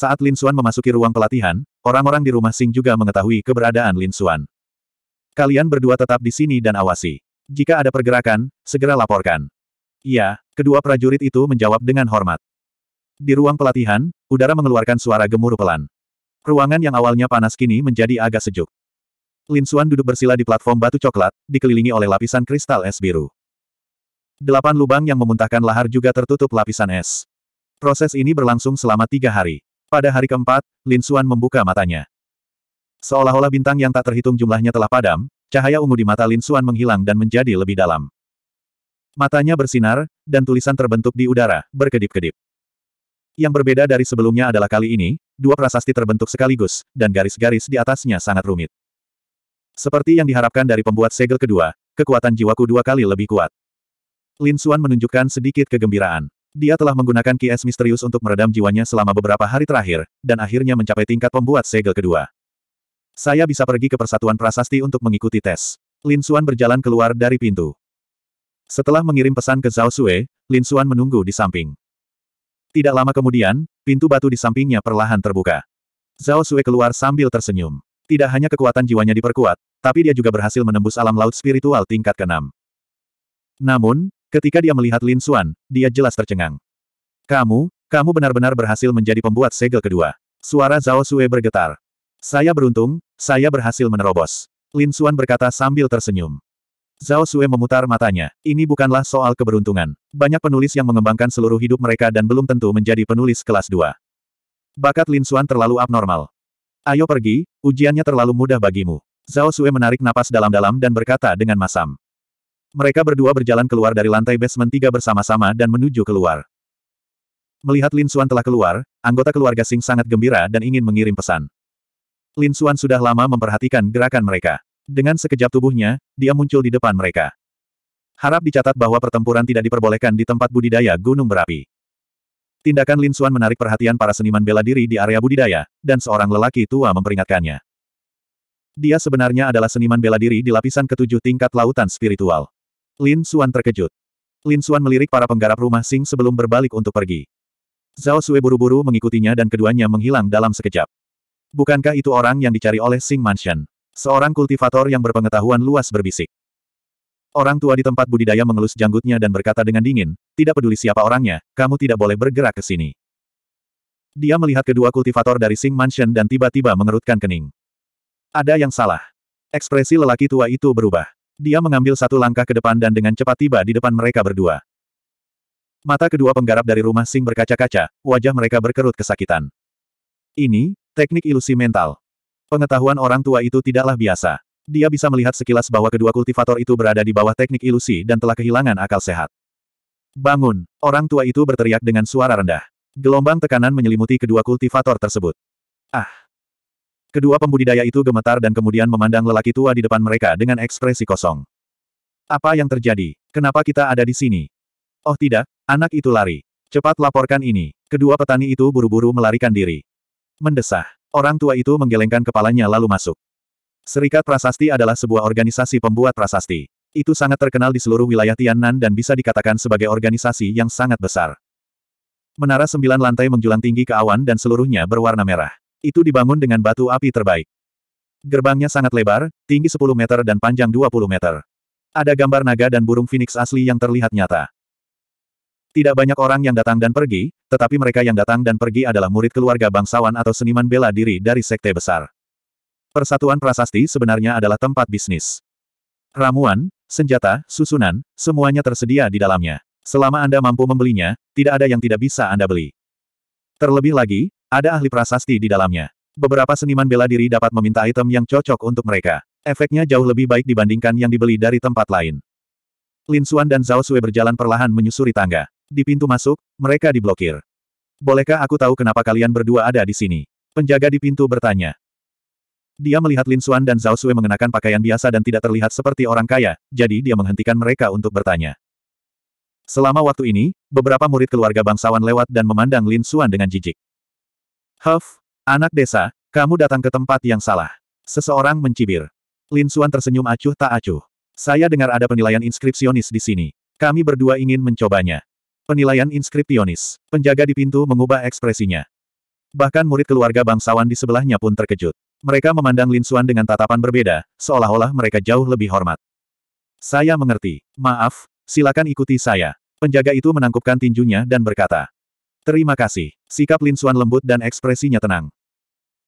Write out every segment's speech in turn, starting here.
Saat Lin Xuan memasuki ruang pelatihan, orang-orang di rumah Sing juga mengetahui keberadaan Lin Xuan. Kalian berdua tetap di sini dan awasi. Jika ada pergerakan, segera laporkan. Iya, kedua prajurit itu menjawab dengan hormat. Di ruang pelatihan, udara mengeluarkan suara gemuruh pelan. Ruangan yang awalnya panas kini menjadi agak sejuk. Lin Xuan duduk bersila di platform batu coklat, dikelilingi oleh lapisan kristal es biru. Delapan lubang yang memuntahkan lahar juga tertutup lapisan es. Proses ini berlangsung selama tiga hari. Pada hari keempat, Lin Xuan membuka matanya. Seolah-olah bintang yang tak terhitung jumlahnya telah padam, cahaya ungu di mata Lin Xuan menghilang dan menjadi lebih dalam. Matanya bersinar, dan tulisan terbentuk di udara, berkedip-kedip. Yang berbeda dari sebelumnya adalah kali ini, dua prasasti terbentuk sekaligus, dan garis-garis di atasnya sangat rumit. Seperti yang diharapkan dari pembuat segel kedua, kekuatan jiwaku dua kali lebih kuat. Lin Xuan menunjukkan sedikit kegembiraan. Dia telah menggunakan kies misterius untuk meredam jiwanya selama beberapa hari terakhir, dan akhirnya mencapai tingkat pembuat segel kedua. Saya bisa pergi ke Persatuan Prasasti untuk mengikuti tes. Lin Xuan berjalan keluar dari pintu. Setelah mengirim pesan ke Zhao Sui, Lin Xuan menunggu di samping. Tidak lama kemudian, pintu batu di sampingnya perlahan terbuka. Zhao Sui keluar sambil tersenyum. Tidak hanya kekuatan jiwanya diperkuat, tapi dia juga berhasil menembus alam laut spiritual tingkat keenam. Namun, Ketika dia melihat Lin Xuan, dia jelas tercengang. Kamu, kamu benar-benar berhasil menjadi pembuat segel kedua. Suara Zhao Sue bergetar. Saya beruntung, saya berhasil menerobos. Lin Xuan berkata sambil tersenyum. Zhao Sue memutar matanya. Ini bukanlah soal keberuntungan. Banyak penulis yang mengembangkan seluruh hidup mereka dan belum tentu menjadi penulis kelas 2. Bakat Lin Xuan terlalu abnormal. Ayo pergi, ujiannya terlalu mudah bagimu. Zhao Sue menarik napas dalam-dalam dan berkata dengan masam. Mereka berdua berjalan keluar dari lantai basement tiga bersama-sama dan menuju keluar. Melihat Lin Suan telah keluar, anggota keluarga Sing sangat gembira dan ingin mengirim pesan. Lin Suan sudah lama memperhatikan gerakan mereka. Dengan sekejap tubuhnya, dia muncul di depan mereka. Harap dicatat bahwa pertempuran tidak diperbolehkan di tempat budidaya gunung berapi. Tindakan Lin Suan menarik perhatian para seniman bela diri di area budidaya, dan seorang lelaki tua memperingatkannya. Dia sebenarnya adalah seniman bela diri di lapisan ketujuh tingkat lautan spiritual. Lin Suan terkejut. Lin Suan melirik para penggarap rumah Sing sebelum berbalik untuk pergi. Zhao Sui buru-buru mengikutinya dan keduanya menghilang dalam sekejap. Bukankah itu orang yang dicari oleh Sing Mansion? Seorang kultivator yang berpengetahuan luas berbisik. Orang tua di tempat budidaya mengelus janggutnya dan berkata dengan dingin, tidak peduli siapa orangnya, kamu tidak boleh bergerak ke sini. Dia melihat kedua kultivator dari Sing Mansion dan tiba-tiba mengerutkan kening. Ada yang salah. Ekspresi lelaki tua itu berubah. Dia mengambil satu langkah ke depan dan dengan cepat tiba di depan mereka berdua. Mata kedua penggarap dari rumah Sing berkaca-kaca, wajah mereka berkerut kesakitan. Ini, teknik ilusi mental. Pengetahuan orang tua itu tidaklah biasa. Dia bisa melihat sekilas bahwa kedua kultivator itu berada di bawah teknik ilusi dan telah kehilangan akal sehat. Bangun! Orang tua itu berteriak dengan suara rendah. Gelombang tekanan menyelimuti kedua kultivator tersebut. Ah! Kedua pembudidaya itu gemetar dan kemudian memandang lelaki tua di depan mereka dengan ekspresi kosong. Apa yang terjadi? Kenapa kita ada di sini? Oh tidak, anak itu lari. Cepat laporkan ini. Kedua petani itu buru-buru melarikan diri. Mendesah. Orang tua itu menggelengkan kepalanya lalu masuk. Serikat Prasasti adalah sebuah organisasi pembuat prasasti. Itu sangat terkenal di seluruh wilayah Tiannan dan bisa dikatakan sebagai organisasi yang sangat besar. Menara sembilan lantai menjulang tinggi ke awan dan seluruhnya berwarna merah. Itu dibangun dengan batu api terbaik. Gerbangnya sangat lebar, tinggi 10 meter dan panjang 20 meter. Ada gambar naga dan burung phoenix asli yang terlihat nyata. Tidak banyak orang yang datang dan pergi, tetapi mereka yang datang dan pergi adalah murid keluarga bangsawan atau seniman bela diri dari sekte besar. Persatuan Prasasti sebenarnya adalah tempat bisnis. Ramuan, senjata, susunan, semuanya tersedia di dalamnya. Selama Anda mampu membelinya, tidak ada yang tidak bisa Anda beli. Terlebih lagi, ada ahli prasasti di dalamnya. Beberapa seniman bela diri dapat meminta item yang cocok untuk mereka. Efeknya jauh lebih baik dibandingkan yang dibeli dari tempat lain. Lin Xuan dan Zhao Sui berjalan perlahan menyusuri tangga. Di pintu masuk, mereka diblokir. Bolehkah aku tahu kenapa kalian berdua ada di sini? Penjaga di pintu bertanya. Dia melihat Lin Xuan dan Zhao Sui mengenakan pakaian biasa dan tidak terlihat seperti orang kaya, jadi dia menghentikan mereka untuk bertanya. Selama waktu ini, beberapa murid keluarga bangsawan lewat dan memandang Lin Xuan dengan jijik. Huff, anak desa, kamu datang ke tempat yang salah. Seseorang mencibir. Lin Suan tersenyum acuh tak acuh. Saya dengar ada penilaian inskripsionis di sini. Kami berdua ingin mencobanya. Penilaian inskripsionis. Penjaga di pintu mengubah ekspresinya. Bahkan murid keluarga bangsawan di sebelahnya pun terkejut. Mereka memandang Lin Suan dengan tatapan berbeda, seolah-olah mereka jauh lebih hormat. Saya mengerti. Maaf, silakan ikuti saya. Penjaga itu menangkupkan tinjunya dan berkata. Terima kasih. Sikap Lin Xuan lembut dan ekspresinya tenang.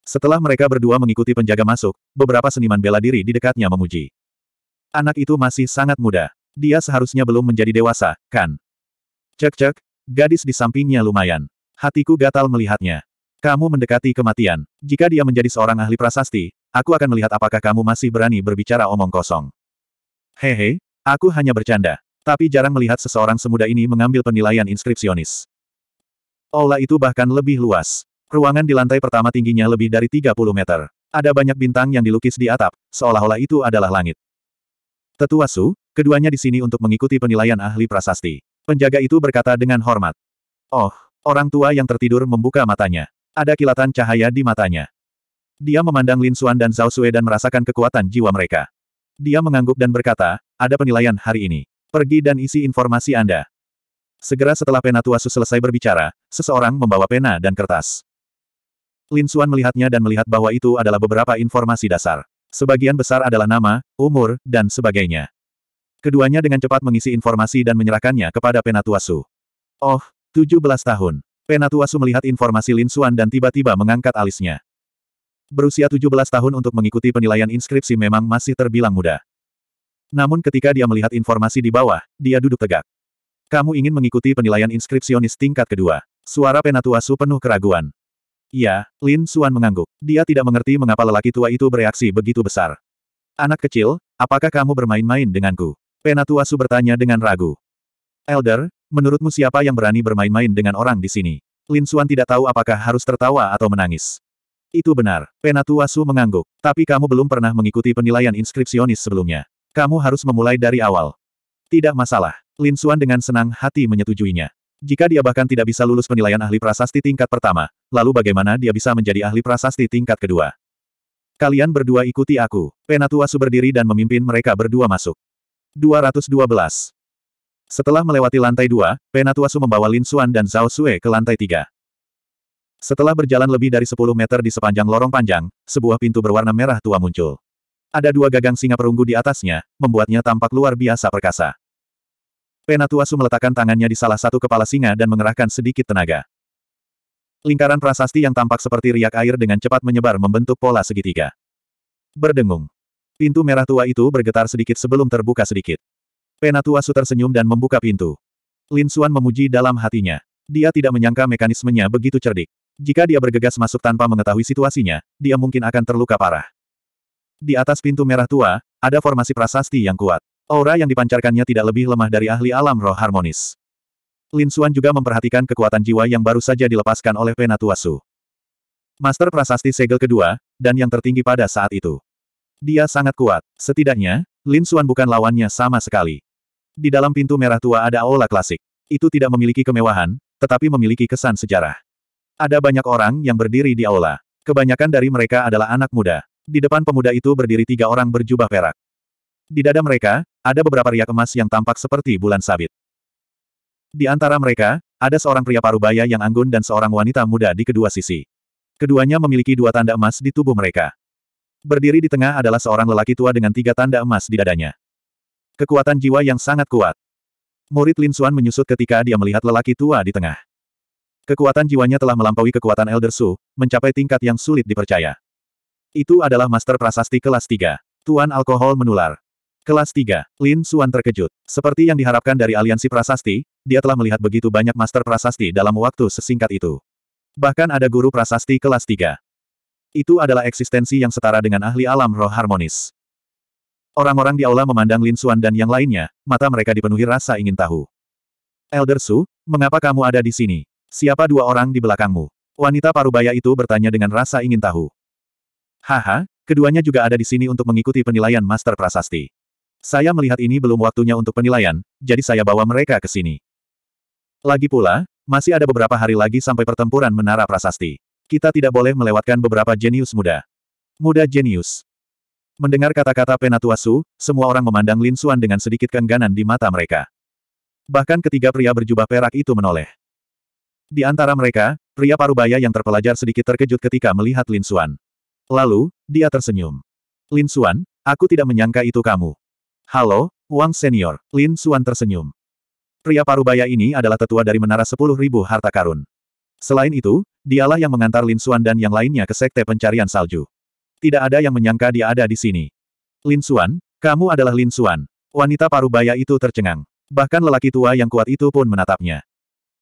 Setelah mereka berdua mengikuti penjaga masuk, beberapa seniman bela diri di dekatnya memuji. Anak itu masih sangat muda. Dia seharusnya belum menjadi dewasa, kan? Cek-cek, gadis di sampingnya lumayan. Hatiku gatal melihatnya. Kamu mendekati kematian. Jika dia menjadi seorang ahli prasasti, aku akan melihat apakah kamu masih berani berbicara omong kosong. Hehe, aku hanya bercanda. Tapi jarang melihat seseorang semuda ini mengambil penilaian inskripsionis. Aula itu bahkan lebih luas. Ruangan di lantai pertama tingginya lebih dari 30 meter. Ada banyak bintang yang dilukis di atap, seolah-olah itu adalah langit. Tetua Su, keduanya di sini untuk mengikuti penilaian ahli prasasti. Penjaga itu berkata dengan hormat. Oh, orang tua yang tertidur membuka matanya. Ada kilatan cahaya di matanya. Dia memandang Lin Xuan dan Zhao Sui dan merasakan kekuatan jiwa mereka. Dia mengangguk dan berkata, ada penilaian hari ini. Pergi dan isi informasi Anda. Segera setelah Penatuasu selesai berbicara, seseorang membawa pena dan kertas. Lin Xuan melihatnya dan melihat bahwa itu adalah beberapa informasi dasar. Sebagian besar adalah nama, umur, dan sebagainya. Keduanya dengan cepat mengisi informasi dan menyerahkannya kepada Penatuasu. Oh, 17 tahun. Penatuasu melihat informasi Lin Xuan dan tiba-tiba mengangkat alisnya. Berusia 17 tahun untuk mengikuti penilaian inskripsi memang masih terbilang muda. Namun ketika dia melihat informasi di bawah, dia duduk tegak. Kamu ingin mengikuti penilaian inskripsionis tingkat kedua. Suara penatua Su penuh keraguan. Ya, Lin Suan mengangguk. Dia tidak mengerti mengapa lelaki tua itu bereaksi begitu besar. Anak kecil, apakah kamu bermain-main denganku? Penatua Su bertanya dengan ragu. Elder, menurutmu siapa yang berani bermain-main dengan orang di sini? Lin Suan tidak tahu apakah harus tertawa atau menangis. Itu benar, Penatua Su mengangguk. Tapi kamu belum pernah mengikuti penilaian inskripsionis sebelumnya. Kamu harus memulai dari awal. Tidak masalah. Lin Suan dengan senang hati menyetujuinya. Jika dia bahkan tidak bisa lulus penilaian ahli prasasti tingkat pertama, lalu bagaimana dia bisa menjadi ahli prasasti tingkat kedua? Kalian berdua ikuti aku. Penatua Su berdiri dan memimpin mereka berdua masuk. 212. Setelah melewati lantai dua, Penatua Su membawa Lin Suan dan Zhao Sue ke lantai tiga. Setelah berjalan lebih dari 10 meter di sepanjang lorong panjang, sebuah pintu berwarna merah tua muncul. Ada dua gagang singa perunggu di atasnya, membuatnya tampak luar biasa perkasa. Penatuasu meletakkan tangannya di salah satu kepala singa dan mengerahkan sedikit tenaga. Lingkaran prasasti yang tampak seperti riak air dengan cepat menyebar membentuk pola segitiga. Berdengung. Pintu merah tua itu bergetar sedikit sebelum terbuka sedikit. Penatuasu tersenyum dan membuka pintu. Lin Suan memuji dalam hatinya. Dia tidak menyangka mekanismenya begitu cerdik. Jika dia bergegas masuk tanpa mengetahui situasinya, dia mungkin akan terluka parah. Di atas pintu merah tua, ada formasi prasasti yang kuat. Aura yang dipancarkannya tidak lebih lemah dari ahli alam roh harmonis. Lin Xuan juga memperhatikan kekuatan jiwa yang baru saja dilepaskan oleh Penatuasu. Master Prasasti Segel kedua, dan yang tertinggi pada saat itu. Dia sangat kuat. Setidaknya, Lin Xuan bukan lawannya sama sekali. Di dalam pintu merah tua ada aula klasik. Itu tidak memiliki kemewahan, tetapi memiliki kesan sejarah. Ada banyak orang yang berdiri di aula. Kebanyakan dari mereka adalah anak muda. Di depan pemuda itu berdiri tiga orang berjubah perak. Di dada mereka, ada beberapa riak emas yang tampak seperti bulan sabit. Di antara mereka, ada seorang pria parubaya yang anggun dan seorang wanita muda di kedua sisi. Keduanya memiliki dua tanda emas di tubuh mereka. Berdiri di tengah adalah seorang lelaki tua dengan tiga tanda emas di dadanya. Kekuatan jiwa yang sangat kuat. Murid Lin Xuan menyusut ketika dia melihat lelaki tua di tengah. Kekuatan jiwanya telah melampaui kekuatan Elder Su, mencapai tingkat yang sulit dipercaya. Itu adalah master prasasti kelas 3. Tuan alkohol menular. Kelas 3. Lin Suan terkejut. Seperti yang diharapkan dari aliansi prasasti, dia telah melihat begitu banyak master prasasti dalam waktu sesingkat itu. Bahkan ada guru prasasti kelas 3. Itu adalah eksistensi yang setara dengan ahli alam roh harmonis. Orang-orang di aula memandang Lin Suan dan yang lainnya, mata mereka dipenuhi rasa ingin tahu. Elder Su, mengapa kamu ada di sini? Siapa dua orang di belakangmu? Wanita parubaya itu bertanya dengan rasa ingin tahu. Haha, keduanya juga ada di sini untuk mengikuti penilaian Master Prasasti. Saya melihat ini belum waktunya untuk penilaian, jadi saya bawa mereka ke sini. Lagi pula, masih ada beberapa hari lagi sampai pertempuran Menara Prasasti. Kita tidak boleh melewatkan beberapa jenius muda. Muda jenius. Mendengar kata-kata Penatuasu, semua orang memandang Lin Xuan dengan sedikit kengganan di mata mereka. Bahkan ketiga pria berjubah perak itu menoleh. Di antara mereka, pria parubaya yang terpelajar sedikit terkejut ketika melihat Lin Xuan. Lalu, dia tersenyum. Lin Xuan, aku tidak menyangka itu kamu. Halo, Wang Senior, Lin Suan tersenyum. Pria parubaya ini adalah tetua dari Menara Sepuluh Ribu Harta Karun. Selain itu, dialah yang mengantar Lin Suan dan yang lainnya ke Sekte Pencarian Salju. Tidak ada yang menyangka dia ada di sini. Lin Suan, kamu adalah Lin Suan. Wanita parubaya itu tercengang. Bahkan lelaki tua yang kuat itu pun menatapnya.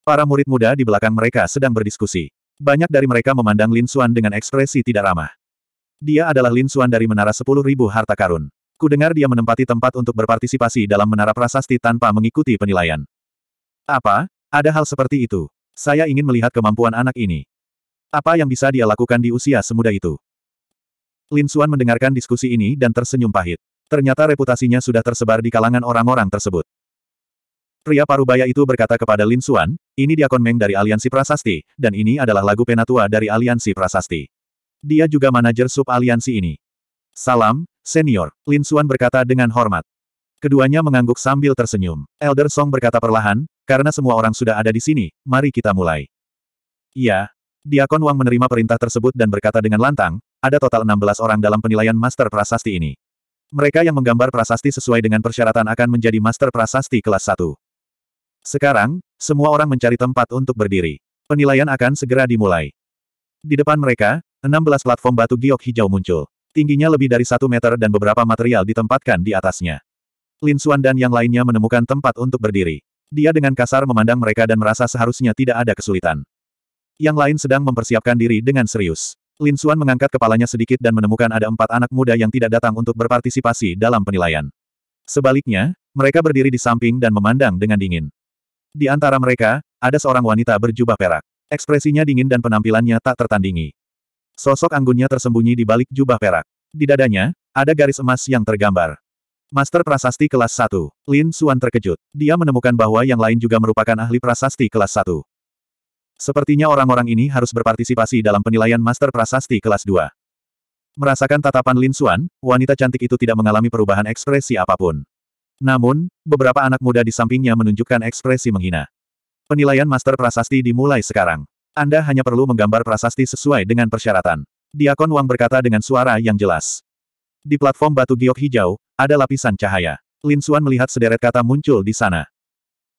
Para murid muda di belakang mereka sedang berdiskusi. Banyak dari mereka memandang Lin Suan dengan ekspresi tidak ramah. Dia adalah Lin Suan dari Menara Sepuluh Ribu Harta Karun. Ku dengar dia menempati tempat untuk berpartisipasi dalam menara prasasti tanpa mengikuti penilaian. Apa? Ada hal seperti itu. Saya ingin melihat kemampuan anak ini. Apa yang bisa dia lakukan di usia semuda itu? Lin Suan mendengarkan diskusi ini dan tersenyum pahit. Ternyata reputasinya sudah tersebar di kalangan orang-orang tersebut. Pria parubaya itu berkata kepada Lin Suan, ini dia Meng dari Aliansi Prasasti, dan ini adalah lagu penatua dari Aliansi Prasasti. Dia juga manajer sub aliansi ini. Salam, senior, Lin Suan berkata dengan hormat. Keduanya mengangguk sambil tersenyum. Elder Song berkata perlahan, karena semua orang sudah ada di sini, mari kita mulai. Iya. Diakon Wang menerima perintah tersebut dan berkata dengan lantang, ada total 16 orang dalam penilaian Master Prasasti ini. Mereka yang menggambar prasasti sesuai dengan persyaratan akan menjadi Master Prasasti kelas 1. Sekarang, semua orang mencari tempat untuk berdiri. Penilaian akan segera dimulai. Di depan mereka, 16 platform batu giok hijau muncul. Tingginya lebih dari satu meter dan beberapa material ditempatkan di atasnya. Lin Xuan dan yang lainnya menemukan tempat untuk berdiri. Dia dengan kasar memandang mereka dan merasa seharusnya tidak ada kesulitan. Yang lain sedang mempersiapkan diri dengan serius. Lin Xuan mengangkat kepalanya sedikit dan menemukan ada empat anak muda yang tidak datang untuk berpartisipasi dalam penilaian. Sebaliknya, mereka berdiri di samping dan memandang dengan dingin. Di antara mereka, ada seorang wanita berjubah perak. Ekspresinya dingin dan penampilannya tak tertandingi. Sosok anggunnya tersembunyi di balik jubah perak. Di dadanya, ada garis emas yang tergambar. Master Prasasti kelas 1, Lin Suan terkejut. Dia menemukan bahwa yang lain juga merupakan ahli prasasti kelas 1. Sepertinya orang-orang ini harus berpartisipasi dalam penilaian Master Prasasti kelas 2. Merasakan tatapan Lin Suan, wanita cantik itu tidak mengalami perubahan ekspresi apapun. Namun, beberapa anak muda di sampingnya menunjukkan ekspresi menghina. Penilaian Master Prasasti dimulai sekarang. Anda hanya perlu menggambar prasasti sesuai dengan persyaratan. Diakon Wang berkata dengan suara yang jelas. Di platform batu giok hijau, ada lapisan cahaya. Lin Xuan melihat sederet kata muncul di sana.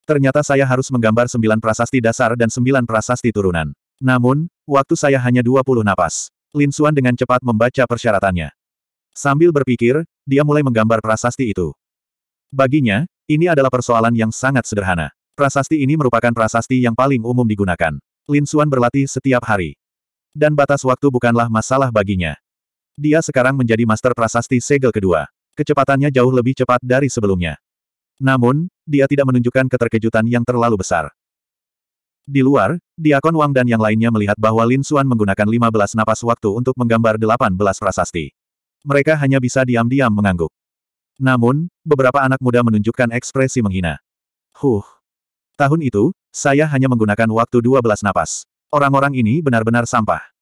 Ternyata saya harus menggambar sembilan prasasti dasar dan sembilan prasasti turunan. Namun, waktu saya hanya 20 napas. Lin Xuan dengan cepat membaca persyaratannya. Sambil berpikir, dia mulai menggambar prasasti itu. Baginya, ini adalah persoalan yang sangat sederhana. Prasasti ini merupakan prasasti yang paling umum digunakan. Lin Suan berlatih setiap hari. Dan batas waktu bukanlah masalah baginya. Dia sekarang menjadi master prasasti segel kedua. Kecepatannya jauh lebih cepat dari sebelumnya. Namun, dia tidak menunjukkan keterkejutan yang terlalu besar. Di luar, Diakon Wang dan yang lainnya melihat bahwa Lin Suan menggunakan 15 napas waktu untuk menggambar 18 prasasti. Mereka hanya bisa diam-diam mengangguk. Namun, beberapa anak muda menunjukkan ekspresi menghina. Huh, Tahun itu, saya hanya menggunakan waktu 12 napas. Orang-orang ini benar-benar sampah.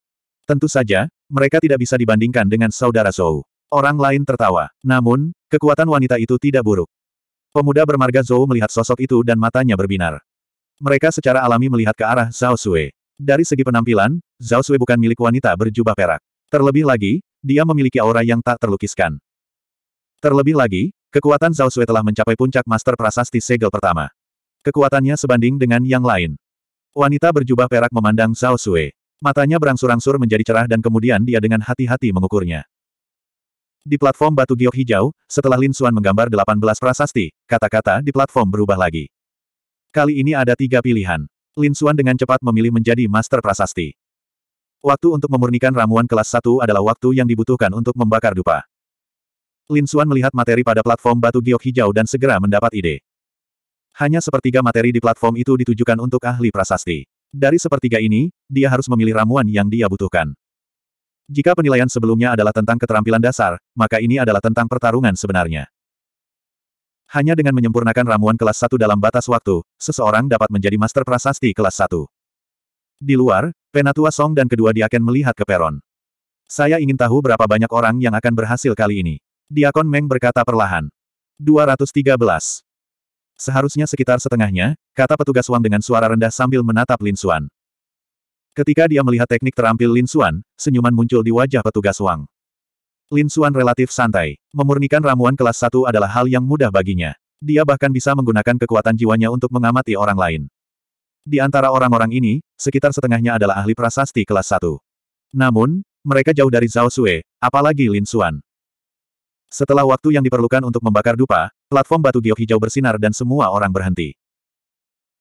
Tentu saja, mereka tidak bisa dibandingkan dengan saudara Zhou. Orang lain tertawa. Namun, kekuatan wanita itu tidak buruk. Pemuda bermarga Zhou melihat sosok itu dan matanya berbinar. Mereka secara alami melihat ke arah Zhao Sui. Dari segi penampilan, Zhao Sui bukan milik wanita berjubah perak. Terlebih lagi, dia memiliki aura yang tak terlukiskan. Terlebih lagi, kekuatan Zhao Sui telah mencapai puncak master prasasti segel pertama. Kekuatannya sebanding dengan yang lain. Wanita berjubah perak memandang Zhao Sui. Matanya berangsur-angsur menjadi cerah dan kemudian dia dengan hati-hati mengukurnya. Di platform batu giok hijau, setelah Lin Xuan menggambar 18 prasasti, kata-kata di platform berubah lagi. Kali ini ada tiga pilihan. Lin Xuan dengan cepat memilih menjadi master prasasti. Waktu untuk memurnikan ramuan kelas 1 adalah waktu yang dibutuhkan untuk membakar dupa. Lin Xuan melihat materi pada platform batu giok hijau dan segera mendapat ide. Hanya sepertiga materi di platform itu ditujukan untuk ahli prasasti. Dari sepertiga ini, dia harus memilih ramuan yang dia butuhkan. Jika penilaian sebelumnya adalah tentang keterampilan dasar, maka ini adalah tentang pertarungan sebenarnya. Hanya dengan menyempurnakan ramuan kelas 1 dalam batas waktu, seseorang dapat menjadi master prasasti kelas 1. Di luar, Penatua Song dan kedua diaken melihat ke peron. Saya ingin tahu berapa banyak orang yang akan berhasil kali ini. Diakon Meng berkata perlahan. 213. Seharusnya sekitar setengahnya, kata petugas Wang dengan suara rendah sambil menatap Lin Xuan. Ketika dia melihat teknik terampil Lin Xuan, senyuman muncul di wajah petugas Wang. Lin Xuan relatif santai. Memurnikan ramuan kelas 1 adalah hal yang mudah baginya. Dia bahkan bisa menggunakan kekuatan jiwanya untuk mengamati orang lain. Di antara orang-orang ini, sekitar setengahnya adalah ahli prasasti kelas 1. Namun, mereka jauh dari Zhao Sue, apalagi Lin Xuan. Setelah waktu yang diperlukan untuk membakar dupa, Platform batu giok hijau bersinar dan semua orang berhenti.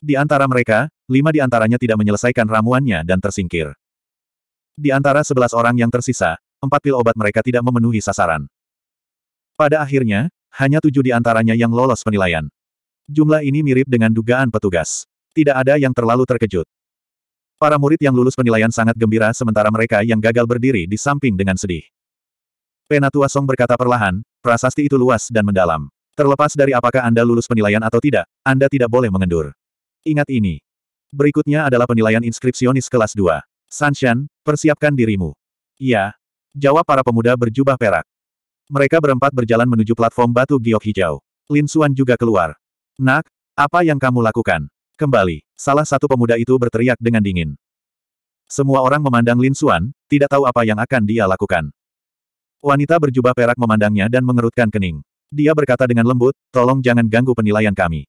Di antara mereka, lima di antaranya tidak menyelesaikan ramuannya dan tersingkir. Di antara sebelas orang yang tersisa, empat pil obat mereka tidak memenuhi sasaran. Pada akhirnya, hanya tujuh di antaranya yang lolos penilaian. Jumlah ini mirip dengan dugaan petugas. Tidak ada yang terlalu terkejut. Para murid yang lulus penilaian sangat gembira sementara mereka yang gagal berdiri di samping dengan sedih. Penatua Song berkata perlahan, prasasti itu luas dan mendalam. Terlepas dari apakah Anda lulus penilaian atau tidak, Anda tidak boleh mengendur. Ingat ini. Berikutnya adalah penilaian inskripsionis kelas 2. Sanshan, persiapkan dirimu. Iya. Jawab para pemuda berjubah perak. Mereka berempat berjalan menuju platform batu giok hijau. Lin Suan juga keluar. Nak, apa yang kamu lakukan? Kembali, salah satu pemuda itu berteriak dengan dingin. Semua orang memandang Lin Suan, tidak tahu apa yang akan dia lakukan. Wanita berjubah perak memandangnya dan mengerutkan kening. Dia berkata dengan lembut, tolong jangan ganggu penilaian kami.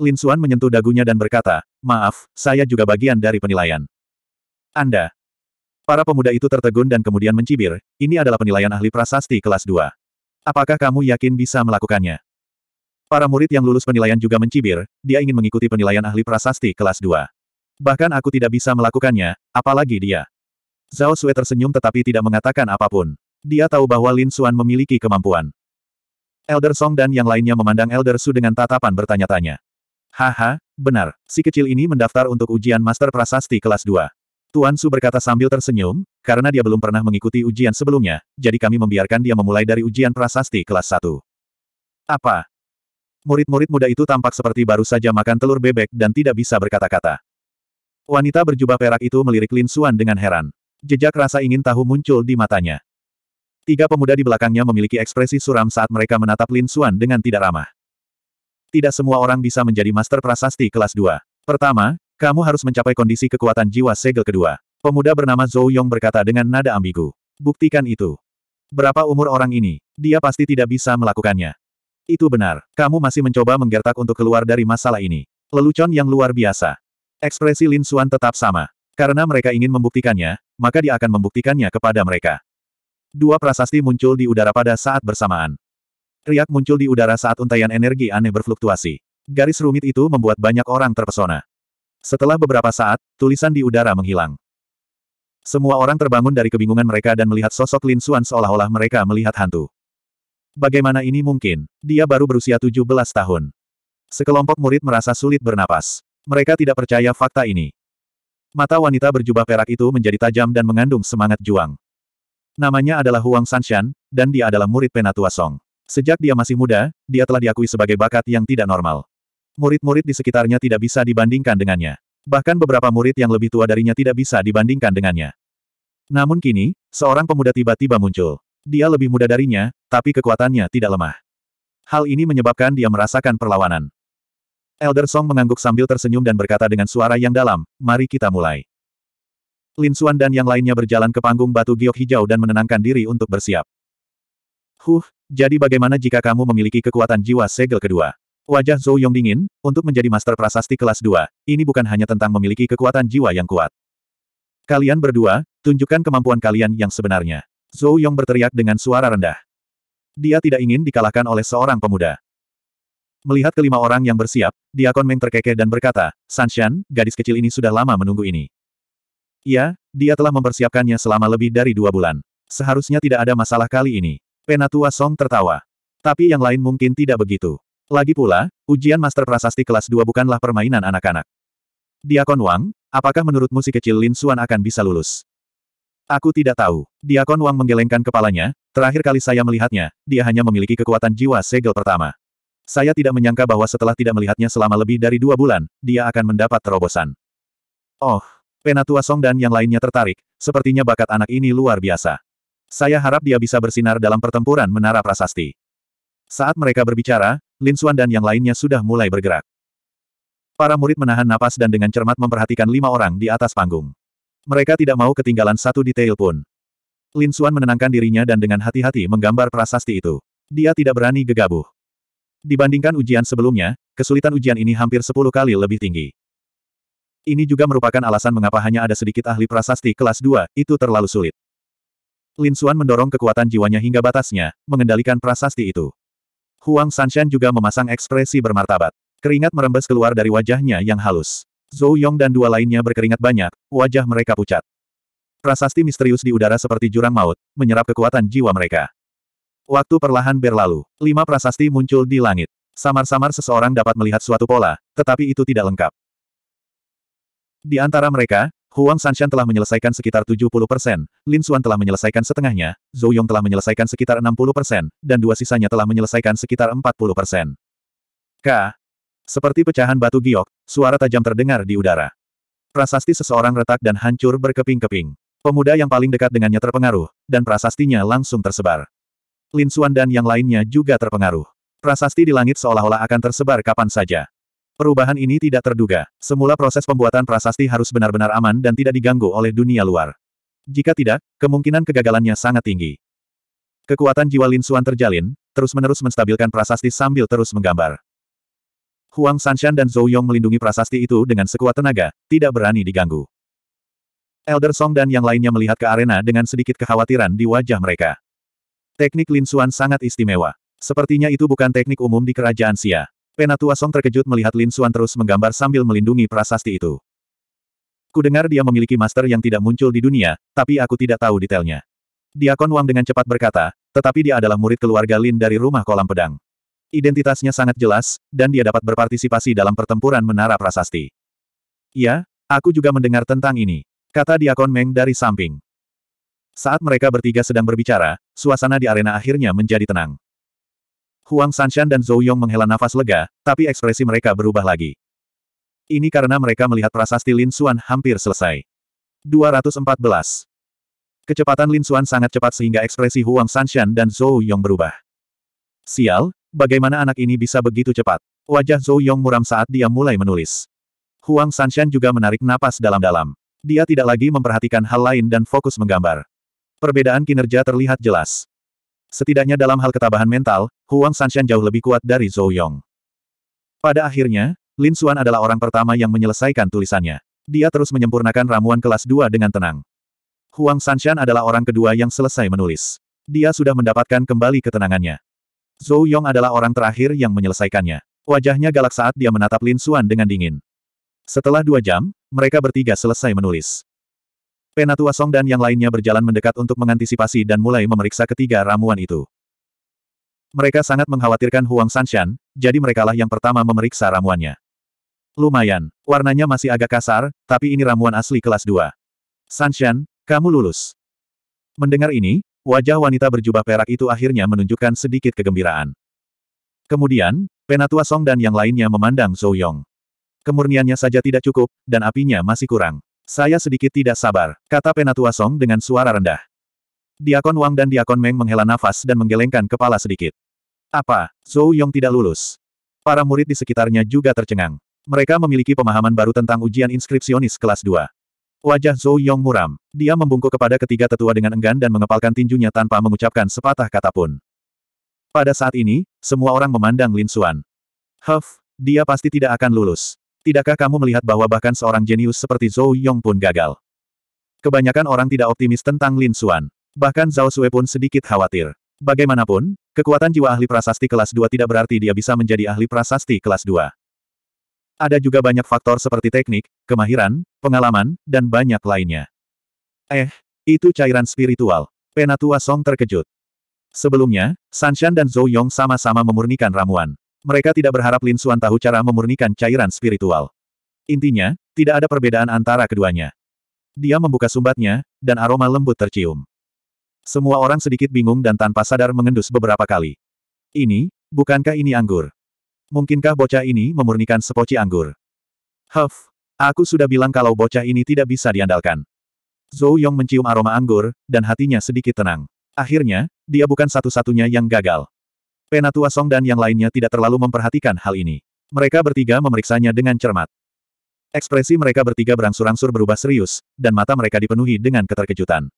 Lin Xuan menyentuh dagunya dan berkata, maaf, saya juga bagian dari penilaian. Anda. Para pemuda itu tertegun dan kemudian mencibir, ini adalah penilaian ahli prasasti kelas 2. Apakah kamu yakin bisa melakukannya? Para murid yang lulus penilaian juga mencibir, dia ingin mengikuti penilaian ahli prasasti kelas 2. Bahkan aku tidak bisa melakukannya, apalagi dia. Zhao Sui tersenyum tetapi tidak mengatakan apapun. Dia tahu bahwa Lin Xuan memiliki kemampuan. Elder Song dan yang lainnya memandang Elder Su dengan tatapan bertanya-tanya. Haha, benar, si kecil ini mendaftar untuk ujian Master Prasasti kelas 2. Tuan Su berkata sambil tersenyum, karena dia belum pernah mengikuti ujian sebelumnya, jadi kami membiarkan dia memulai dari ujian Prasasti kelas 1. Apa? Murid-murid muda itu tampak seperti baru saja makan telur bebek dan tidak bisa berkata-kata. Wanita berjubah perak itu melirik Lin Suan dengan heran. Jejak rasa ingin tahu muncul di matanya. Tiga pemuda di belakangnya memiliki ekspresi suram saat mereka menatap Lin Xuan dengan tidak ramah. Tidak semua orang bisa menjadi master prasasti kelas 2. Pertama, kamu harus mencapai kondisi kekuatan jiwa segel kedua. Pemuda bernama Zhou Yong berkata dengan nada ambigu. Buktikan itu. Berapa umur orang ini? Dia pasti tidak bisa melakukannya. Itu benar. Kamu masih mencoba menggertak untuk keluar dari masalah ini. Lelucon yang luar biasa. Ekspresi Lin Xuan tetap sama. Karena mereka ingin membuktikannya, maka dia akan membuktikannya kepada mereka. Dua prasasti muncul di udara pada saat bersamaan. Riak muncul di udara saat untaian energi aneh berfluktuasi. Garis rumit itu membuat banyak orang terpesona. Setelah beberapa saat, tulisan di udara menghilang. Semua orang terbangun dari kebingungan mereka dan melihat sosok Lin Xuan seolah-olah mereka melihat hantu. Bagaimana ini mungkin? Dia baru berusia 17 tahun. Sekelompok murid merasa sulit bernapas. Mereka tidak percaya fakta ini. Mata wanita berjubah perak itu menjadi tajam dan mengandung semangat juang. Namanya adalah Huang Sanshan, dan dia adalah murid Penatua Song. Sejak dia masih muda, dia telah diakui sebagai bakat yang tidak normal. Murid-murid di sekitarnya tidak bisa dibandingkan dengannya. Bahkan beberapa murid yang lebih tua darinya tidak bisa dibandingkan dengannya. Namun kini, seorang pemuda tiba-tiba muncul. Dia lebih muda darinya, tapi kekuatannya tidak lemah. Hal ini menyebabkan dia merasakan perlawanan. Elder Song mengangguk sambil tersenyum dan berkata dengan suara yang dalam, mari kita mulai. Lin Suan dan yang lainnya berjalan ke panggung batu giok hijau dan menenangkan diri untuk bersiap. Huh, jadi bagaimana jika kamu memiliki kekuatan jiwa segel kedua? Wajah Zhou Yong dingin, untuk menjadi master prasasti kelas 2, ini bukan hanya tentang memiliki kekuatan jiwa yang kuat. Kalian berdua, tunjukkan kemampuan kalian yang sebenarnya. Zhou Yong berteriak dengan suara rendah. Dia tidak ingin dikalahkan oleh seorang pemuda. Melihat kelima orang yang bersiap, Diakon Meng terkekeh dan berkata, Sanshan, gadis kecil ini sudah lama menunggu ini. Ya, dia telah mempersiapkannya selama lebih dari dua bulan. Seharusnya tidak ada masalah kali ini. Penatua Song tertawa. Tapi yang lain mungkin tidak begitu. Lagi pula, ujian Master Prasasti kelas 2 bukanlah permainan anak-anak. Diakon Wang, apakah menurutmu si kecil Lin Xuan akan bisa lulus? Aku tidak tahu. Diakon Wang menggelengkan kepalanya, terakhir kali saya melihatnya, dia hanya memiliki kekuatan jiwa segel pertama. Saya tidak menyangka bahwa setelah tidak melihatnya selama lebih dari dua bulan, dia akan mendapat terobosan. Oh, Penatua Song dan yang lainnya tertarik, sepertinya bakat anak ini luar biasa. Saya harap dia bisa bersinar dalam pertempuran menara prasasti. Saat mereka berbicara, Lin Xuan dan yang lainnya sudah mulai bergerak. Para murid menahan napas dan dengan cermat memperhatikan lima orang di atas panggung. Mereka tidak mau ketinggalan satu detail pun. Lin Xuan menenangkan dirinya dan dengan hati-hati menggambar prasasti itu. Dia tidak berani gegabah. Dibandingkan ujian sebelumnya, kesulitan ujian ini hampir sepuluh kali lebih tinggi. Ini juga merupakan alasan mengapa hanya ada sedikit ahli prasasti kelas 2, itu terlalu sulit. Lin Xuan mendorong kekuatan jiwanya hingga batasnya, mengendalikan prasasti itu. Huang Sanshan juga memasang ekspresi bermartabat. Keringat merembes keluar dari wajahnya yang halus. Zhou Yong dan dua lainnya berkeringat banyak, wajah mereka pucat. Prasasti misterius di udara seperti jurang maut, menyerap kekuatan jiwa mereka. Waktu perlahan berlalu, lima prasasti muncul di langit. Samar-samar seseorang dapat melihat suatu pola, tetapi itu tidak lengkap. Di antara mereka, Huang Sanshan telah menyelesaikan sekitar 70 persen, Lin Xuan telah menyelesaikan setengahnya, Zhou Yong telah menyelesaikan sekitar 60 persen, dan dua sisanya telah menyelesaikan sekitar 40 persen. K. Seperti pecahan batu giok, suara tajam terdengar di udara. Prasasti seseorang retak dan hancur berkeping-keping. Pemuda yang paling dekat dengannya terpengaruh, dan prasastinya langsung tersebar. Lin Xuan dan yang lainnya juga terpengaruh. Prasasti di langit seolah-olah akan tersebar kapan saja. Perubahan ini tidak terduga. Semula proses pembuatan prasasti harus benar-benar aman dan tidak diganggu oleh dunia luar. Jika tidak, kemungkinan kegagalannya sangat tinggi. Kekuatan jiwa Lin Xuan terjalin, terus-menerus menstabilkan prasasti sambil terus menggambar. Huang Sanshan dan Zhou Yong melindungi prasasti itu dengan sekuat tenaga, tidak berani diganggu. Elder Song dan yang lainnya melihat ke arena dengan sedikit kekhawatiran di wajah mereka. Teknik Lin Xuan sangat istimewa. Sepertinya itu bukan teknik umum di kerajaan Xia. Penatua Song terkejut melihat Lin Suan terus menggambar sambil melindungi prasasti itu. Kudengar dia memiliki master yang tidak muncul di dunia, tapi aku tidak tahu detailnya. Diakon Wang dengan cepat berkata, tetapi dia adalah murid keluarga Lin dari rumah kolam pedang. Identitasnya sangat jelas, dan dia dapat berpartisipasi dalam pertempuran menara prasasti. Ya, aku juga mendengar tentang ini, kata Diakon Meng dari samping. Saat mereka bertiga sedang berbicara, suasana di arena akhirnya menjadi tenang. Huang Sanshan dan Zhou Yong menghela nafas lega, tapi ekspresi mereka berubah lagi. Ini karena mereka melihat prasasti Lin Xuan hampir selesai. 214. Kecepatan Lin Xuan sangat cepat sehingga ekspresi Huang Sanshan dan Zhou Yong berubah. Sial, bagaimana anak ini bisa begitu cepat? Wajah Zhou Yong muram saat dia mulai menulis. Huang Sanshan juga menarik napas dalam-dalam. Dia tidak lagi memperhatikan hal lain dan fokus menggambar. Perbedaan kinerja terlihat jelas. Setidaknya dalam hal ketabahan mental, Huang Sanshan jauh lebih kuat dari Zhou Yong. Pada akhirnya, Lin Xuan adalah orang pertama yang menyelesaikan tulisannya. Dia terus menyempurnakan ramuan kelas 2 dengan tenang. Huang Sanshan adalah orang kedua yang selesai menulis. Dia sudah mendapatkan kembali ketenangannya. Zhou Yong adalah orang terakhir yang menyelesaikannya. Wajahnya galak saat dia menatap Lin Xuan dengan dingin. Setelah dua jam, mereka bertiga selesai menulis. Penatua Song dan yang lainnya berjalan mendekat untuk mengantisipasi dan mulai memeriksa ketiga ramuan itu. Mereka sangat mengkhawatirkan Huang Sanshan, jadi merekalah yang pertama memeriksa ramuannya. Lumayan, warnanya masih agak kasar, tapi ini ramuan asli kelas 2. Sanshan, kamu lulus. Mendengar ini, wajah wanita berjubah perak itu akhirnya menunjukkan sedikit kegembiraan. Kemudian, Penatua Song dan yang lainnya memandang Zhou Yong. Kemurniannya saja tidak cukup, dan apinya masih kurang. Saya sedikit tidak sabar, kata Penatua Song dengan suara rendah. Diakon Wang dan Diakon Meng menghela nafas dan menggelengkan kepala sedikit. Apa? Zhou Yong tidak lulus. Para murid di sekitarnya juga tercengang. Mereka memiliki pemahaman baru tentang ujian inskripsionis kelas 2. Wajah Zhou Yong muram. Dia membungkuk kepada ketiga tetua dengan enggan dan mengepalkan tinjunya tanpa mengucapkan sepatah kata pun. Pada saat ini, semua orang memandang Lin Xuan. Huff, dia pasti tidak akan lulus. Tidakkah kamu melihat bahwa bahkan seorang jenius seperti Zhou Yong pun gagal? Kebanyakan orang tidak optimis tentang Lin Xuan. Bahkan Zhao Sue pun sedikit khawatir. Bagaimanapun, kekuatan jiwa ahli prasasti kelas 2 tidak berarti dia bisa menjadi ahli prasasti kelas 2. Ada juga banyak faktor seperti teknik, kemahiran, pengalaman, dan banyak lainnya. Eh, itu cairan spiritual. Penatua Song terkejut. Sebelumnya, Sanshan dan Zhou Yong sama-sama memurnikan ramuan. Mereka tidak berharap Lin Suan tahu cara memurnikan cairan spiritual. Intinya, tidak ada perbedaan antara keduanya. Dia membuka sumbatnya, dan aroma lembut tercium. Semua orang sedikit bingung dan tanpa sadar mengendus beberapa kali. Ini, bukankah ini anggur? Mungkinkah bocah ini memurnikan sepoci anggur? Huff, aku sudah bilang kalau bocah ini tidak bisa diandalkan. Zhou Yong mencium aroma anggur, dan hatinya sedikit tenang. Akhirnya, dia bukan satu-satunya yang gagal. Penatua Song dan yang lainnya tidak terlalu memperhatikan hal ini. Mereka bertiga memeriksanya dengan cermat. Ekspresi mereka bertiga berangsur-angsur berubah serius, dan mata mereka dipenuhi dengan keterkejutan.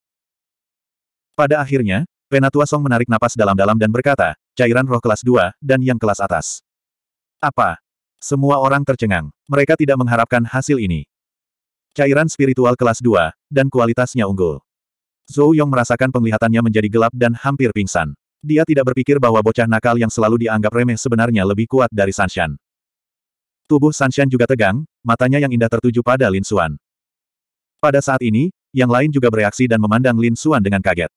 Pada akhirnya, Penatua Song menarik napas dalam-dalam dan berkata, cairan roh kelas 2, dan yang kelas atas. Apa? Semua orang tercengang. Mereka tidak mengharapkan hasil ini. Cairan spiritual kelas 2, dan kualitasnya unggul. Zhou Yong merasakan penglihatannya menjadi gelap dan hampir pingsan. Dia tidak berpikir bahwa bocah nakal yang selalu dianggap remeh sebenarnya lebih kuat dari Sanshan. Tubuh Sanshan juga tegang, matanya yang indah tertuju pada Lin Xuan. Pada saat ini, yang lain juga bereaksi dan memandang Lin Xuan dengan kaget.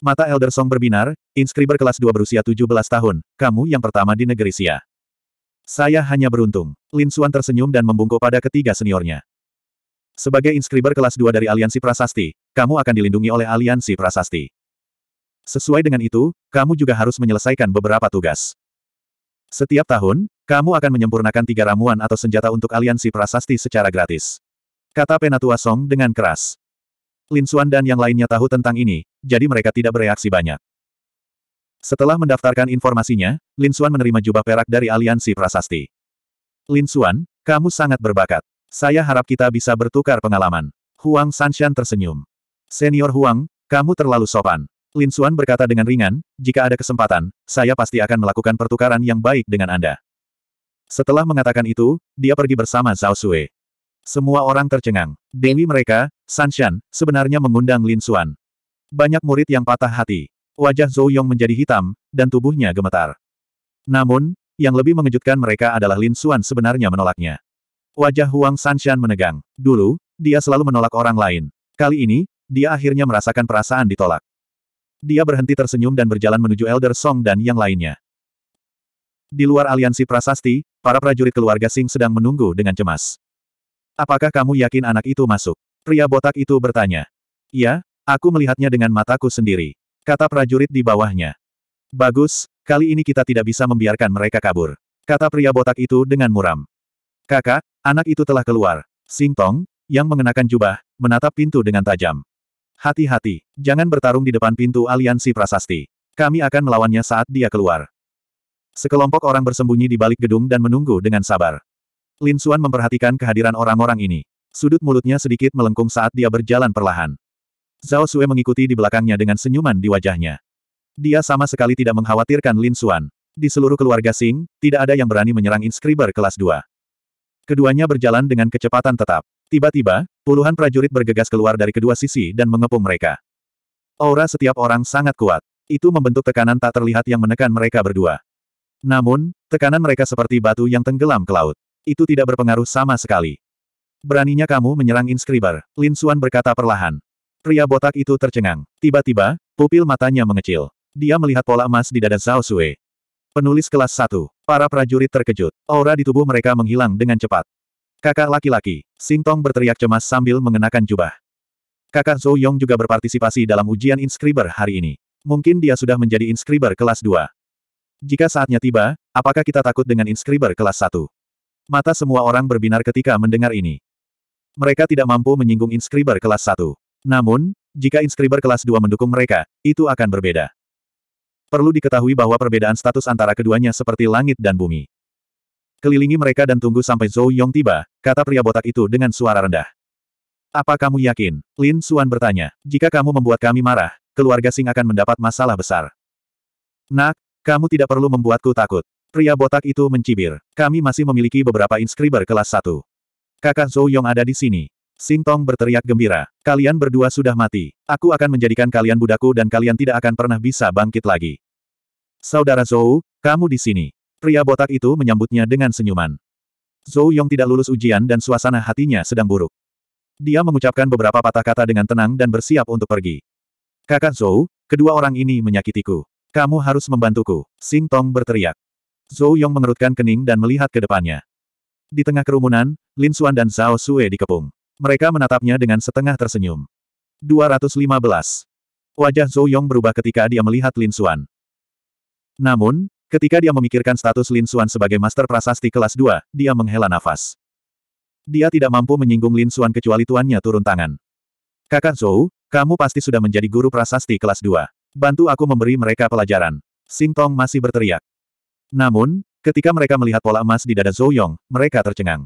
Mata Elder Song berbinar, inskriber kelas 2 berusia 17 tahun, kamu yang pertama di negeri Sia. Saya hanya beruntung. Lin Suan tersenyum dan membungkuk pada ketiga seniornya. Sebagai inskriber kelas 2 dari Aliansi Prasasti, kamu akan dilindungi oleh Aliansi Prasasti. Sesuai dengan itu, kamu juga harus menyelesaikan beberapa tugas. Setiap tahun, kamu akan menyempurnakan tiga ramuan atau senjata untuk Aliansi Prasasti secara gratis. Kata Penatua Song dengan keras. Lin Suan dan yang lainnya tahu tentang ini, jadi mereka tidak bereaksi banyak. Setelah mendaftarkan informasinya, Lin Xuan menerima jubah perak dari aliansi prasasti. Lin Xuan, kamu sangat berbakat. Saya harap kita bisa bertukar pengalaman. Huang Sanshan tersenyum. Senior Huang, kamu terlalu sopan. Lin Xuan berkata dengan ringan, jika ada kesempatan, saya pasti akan melakukan pertukaran yang baik dengan Anda. Setelah mengatakan itu, dia pergi bersama Zhao Sui. Semua orang tercengang. Dewi mereka, Sanshan, sebenarnya mengundang Lin Xuan. Banyak murid yang patah hati. Wajah Zhou Yong menjadi hitam, dan tubuhnya gemetar. Namun, yang lebih mengejutkan mereka adalah Lin Xuan sebenarnya menolaknya. Wajah Huang Sanshan menegang. Dulu, dia selalu menolak orang lain. Kali ini, dia akhirnya merasakan perasaan ditolak. Dia berhenti tersenyum dan berjalan menuju Elder Song dan yang lainnya. Di luar aliansi prasasti, para prajurit keluarga Sing sedang menunggu dengan cemas. Apakah kamu yakin anak itu masuk? Pria botak itu bertanya. Ya, Aku melihatnya dengan mataku sendiri. Kata prajurit di bawahnya. Bagus, kali ini kita tidak bisa membiarkan mereka kabur. Kata pria botak itu dengan muram. Kakak, anak itu telah keluar. Sing Tong, yang mengenakan jubah, menatap pintu dengan tajam. Hati-hati, jangan bertarung di depan pintu aliansi prasasti. Kami akan melawannya saat dia keluar. Sekelompok orang bersembunyi di balik gedung dan menunggu dengan sabar. Lin Xuan memperhatikan kehadiran orang-orang ini. Sudut mulutnya sedikit melengkung saat dia berjalan perlahan. Zhao Sue mengikuti di belakangnya dengan senyuman di wajahnya. Dia sama sekali tidak mengkhawatirkan Lin Xuan. Di seluruh keluarga Sing, tidak ada yang berani menyerang Inscriber kelas 2. Keduanya berjalan dengan kecepatan tetap. Tiba-tiba, puluhan prajurit bergegas keluar dari kedua sisi dan mengepung mereka. Aura setiap orang sangat kuat. Itu membentuk tekanan tak terlihat yang menekan mereka berdua. Namun, tekanan mereka seperti batu yang tenggelam ke laut. Itu tidak berpengaruh sama sekali. Beraninya kamu menyerang Inscriber, Lin Xuan berkata perlahan. Pria botak itu tercengang. Tiba-tiba, pupil matanya mengecil. Dia melihat pola emas di dada Zhao Sui. Penulis kelas 1. Para prajurit terkejut. Aura di tubuh mereka menghilang dengan cepat. Kakak laki-laki, Singtong berteriak cemas sambil mengenakan jubah. Kakak Zhou Yong juga berpartisipasi dalam ujian Inscriber hari ini. Mungkin dia sudah menjadi Inscriber kelas 2. Jika saatnya tiba, apakah kita takut dengan Inscriber kelas 1? Mata semua orang berbinar ketika mendengar ini. Mereka tidak mampu menyinggung Inscriber kelas 1. Namun, jika inskriber kelas 2 mendukung mereka, itu akan berbeda. Perlu diketahui bahwa perbedaan status antara keduanya seperti langit dan bumi. Kelilingi mereka dan tunggu sampai Zhou Yong tiba, kata pria botak itu dengan suara rendah. Apa kamu yakin? Lin Xuan bertanya. Jika kamu membuat kami marah, keluarga Sing akan mendapat masalah besar. Nak, kamu tidak perlu membuatku takut. Pria botak itu mencibir. Kami masih memiliki beberapa inskriber kelas 1. Kakak Zhou Yong ada di sini. Sing Tong berteriak gembira. Kalian berdua sudah mati. Aku akan menjadikan kalian budaku dan kalian tidak akan pernah bisa bangkit lagi. Saudara Zhou, kamu di sini. Pria botak itu menyambutnya dengan senyuman. Zhou Yong tidak lulus ujian dan suasana hatinya sedang buruk. Dia mengucapkan beberapa patah kata dengan tenang dan bersiap untuk pergi. Kakak Zhou, kedua orang ini menyakitiku. Kamu harus membantuku. Sing Tong berteriak. Zhou Yong mengerutkan kening dan melihat ke depannya. Di tengah kerumunan, Lin Xuan dan Zhao Sue dikepung. Mereka menatapnya dengan setengah tersenyum. 215. Wajah Zhou Yong berubah ketika dia melihat Lin Xuan. Namun, ketika dia memikirkan status Lin Xuan sebagai master prasasti kelas 2, dia menghela nafas. Dia tidak mampu menyinggung Lin Xuan kecuali tuannya turun tangan. Kakak Zhou, kamu pasti sudah menjadi guru prasasti kelas 2. Bantu aku memberi mereka pelajaran. Sing Tong masih berteriak. Namun, ketika mereka melihat pola emas di dada Zhou Yong, mereka tercengang.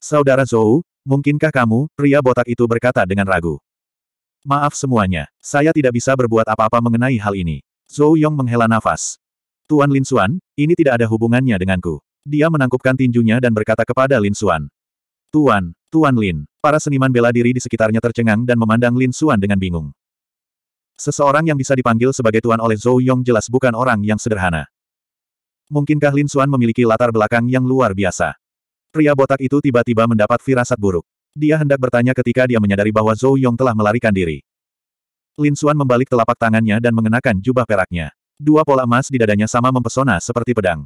Saudara Zhou, Mungkinkah kamu, pria botak itu berkata dengan ragu. Maaf semuanya, saya tidak bisa berbuat apa-apa mengenai hal ini. Zhou Yong menghela nafas. Tuan Lin Xuan, ini tidak ada hubungannya denganku. Dia menangkupkan tinjunya dan berkata kepada Lin Xuan. Tuan, Tuan Lin, para seniman bela diri di sekitarnya tercengang dan memandang Lin Xuan dengan bingung. Seseorang yang bisa dipanggil sebagai tuan oleh Zhou Yong jelas bukan orang yang sederhana. Mungkinkah Lin Xuan memiliki latar belakang yang luar biasa? Pria botak itu tiba-tiba mendapat firasat buruk. Dia hendak bertanya ketika dia menyadari bahwa Zhou Yong telah melarikan diri. Lin Xuan membalik telapak tangannya dan mengenakan jubah peraknya. Dua pola emas di dadanya sama mempesona seperti pedang.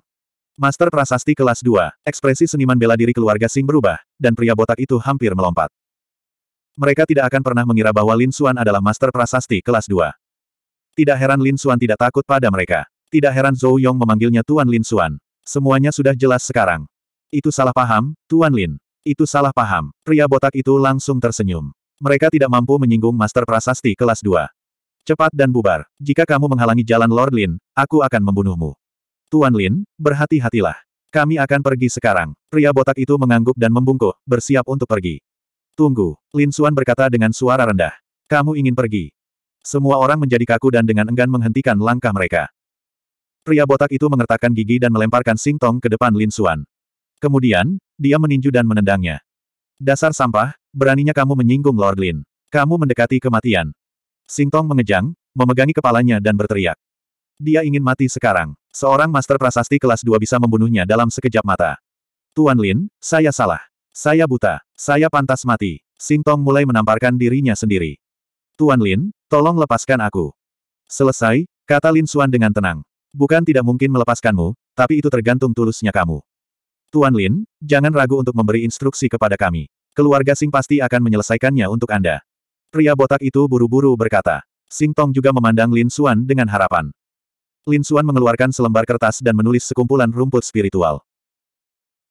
Master Prasasti kelas 2, ekspresi seniman bela diri keluarga Sing berubah, dan pria botak itu hampir melompat. Mereka tidak akan pernah mengira bahwa Lin Xuan adalah Master Prasasti kelas 2. Tidak heran Lin Xuan tidak takut pada mereka. Tidak heran Zhou Yong memanggilnya Tuan Lin Xuan. Semuanya sudah jelas sekarang. Itu salah paham, Tuan Lin. Itu salah paham. Pria botak itu langsung tersenyum. Mereka tidak mampu menyinggung Master Prasasti kelas 2. Cepat dan bubar. Jika kamu menghalangi jalan Lord Lin, aku akan membunuhmu. Tuan Lin, berhati-hatilah. Kami akan pergi sekarang. Pria botak itu mengangguk dan membungkuk, bersiap untuk pergi. Tunggu, Lin Xuan berkata dengan suara rendah. Kamu ingin pergi. Semua orang menjadi kaku dan dengan enggan menghentikan langkah mereka. Pria botak itu mengertakkan gigi dan melemparkan singtong ke depan Lin Xuan. Kemudian, dia meninju dan menendangnya. Dasar sampah, beraninya kamu menyinggung Lord Lin. Kamu mendekati kematian. Singtong mengejang, memegangi kepalanya dan berteriak. Dia ingin mati sekarang. Seorang master prasasti kelas 2 bisa membunuhnya dalam sekejap mata. Tuan Lin, saya salah. Saya buta. Saya pantas mati. Singtong mulai menamparkan dirinya sendiri. Tuan Lin, tolong lepaskan aku. Selesai, kata Lin Suan dengan tenang. Bukan tidak mungkin melepaskanmu, tapi itu tergantung tulusnya kamu. Tuan Lin, jangan ragu untuk memberi instruksi kepada kami. Keluarga Sing pasti akan menyelesaikannya untuk Anda. Pria botak itu buru-buru berkata. Sing Tong juga memandang Lin Xuan dengan harapan. Lin Xuan mengeluarkan selembar kertas dan menulis sekumpulan rumput spiritual.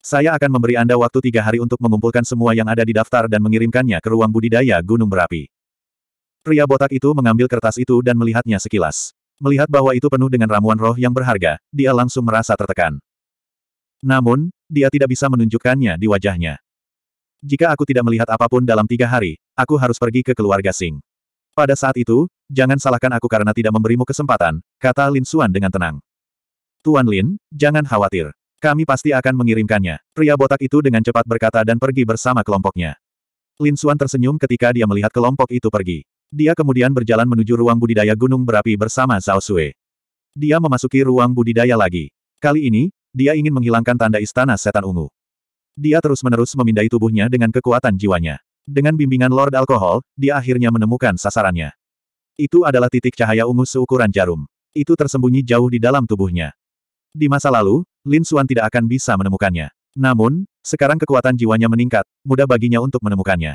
Saya akan memberi Anda waktu tiga hari untuk mengumpulkan semua yang ada di daftar dan mengirimkannya ke ruang budidaya Gunung Berapi. Pria botak itu mengambil kertas itu dan melihatnya sekilas. Melihat bahwa itu penuh dengan ramuan roh yang berharga, dia langsung merasa tertekan. Namun, dia tidak bisa menunjukkannya di wajahnya. Jika aku tidak melihat apapun dalam tiga hari, aku harus pergi ke keluarga Sing. Pada saat itu, jangan salahkan aku karena tidak memberimu kesempatan, kata Lin Xuan dengan tenang. Tuan Lin, jangan khawatir. Kami pasti akan mengirimkannya. Pria botak itu dengan cepat berkata dan pergi bersama kelompoknya. Lin Xuan tersenyum ketika dia melihat kelompok itu pergi. Dia kemudian berjalan menuju ruang budidaya gunung berapi bersama Zhao Sui. Dia memasuki ruang budidaya lagi. Kali ini, dia ingin menghilangkan tanda istana setan ungu. Dia terus-menerus memindai tubuhnya dengan kekuatan jiwanya. Dengan bimbingan Lord Alkohol, dia akhirnya menemukan sasarannya. Itu adalah titik cahaya ungu seukuran jarum. Itu tersembunyi jauh di dalam tubuhnya. Di masa lalu, Lin Suan tidak akan bisa menemukannya. Namun, sekarang kekuatan jiwanya meningkat, mudah baginya untuk menemukannya.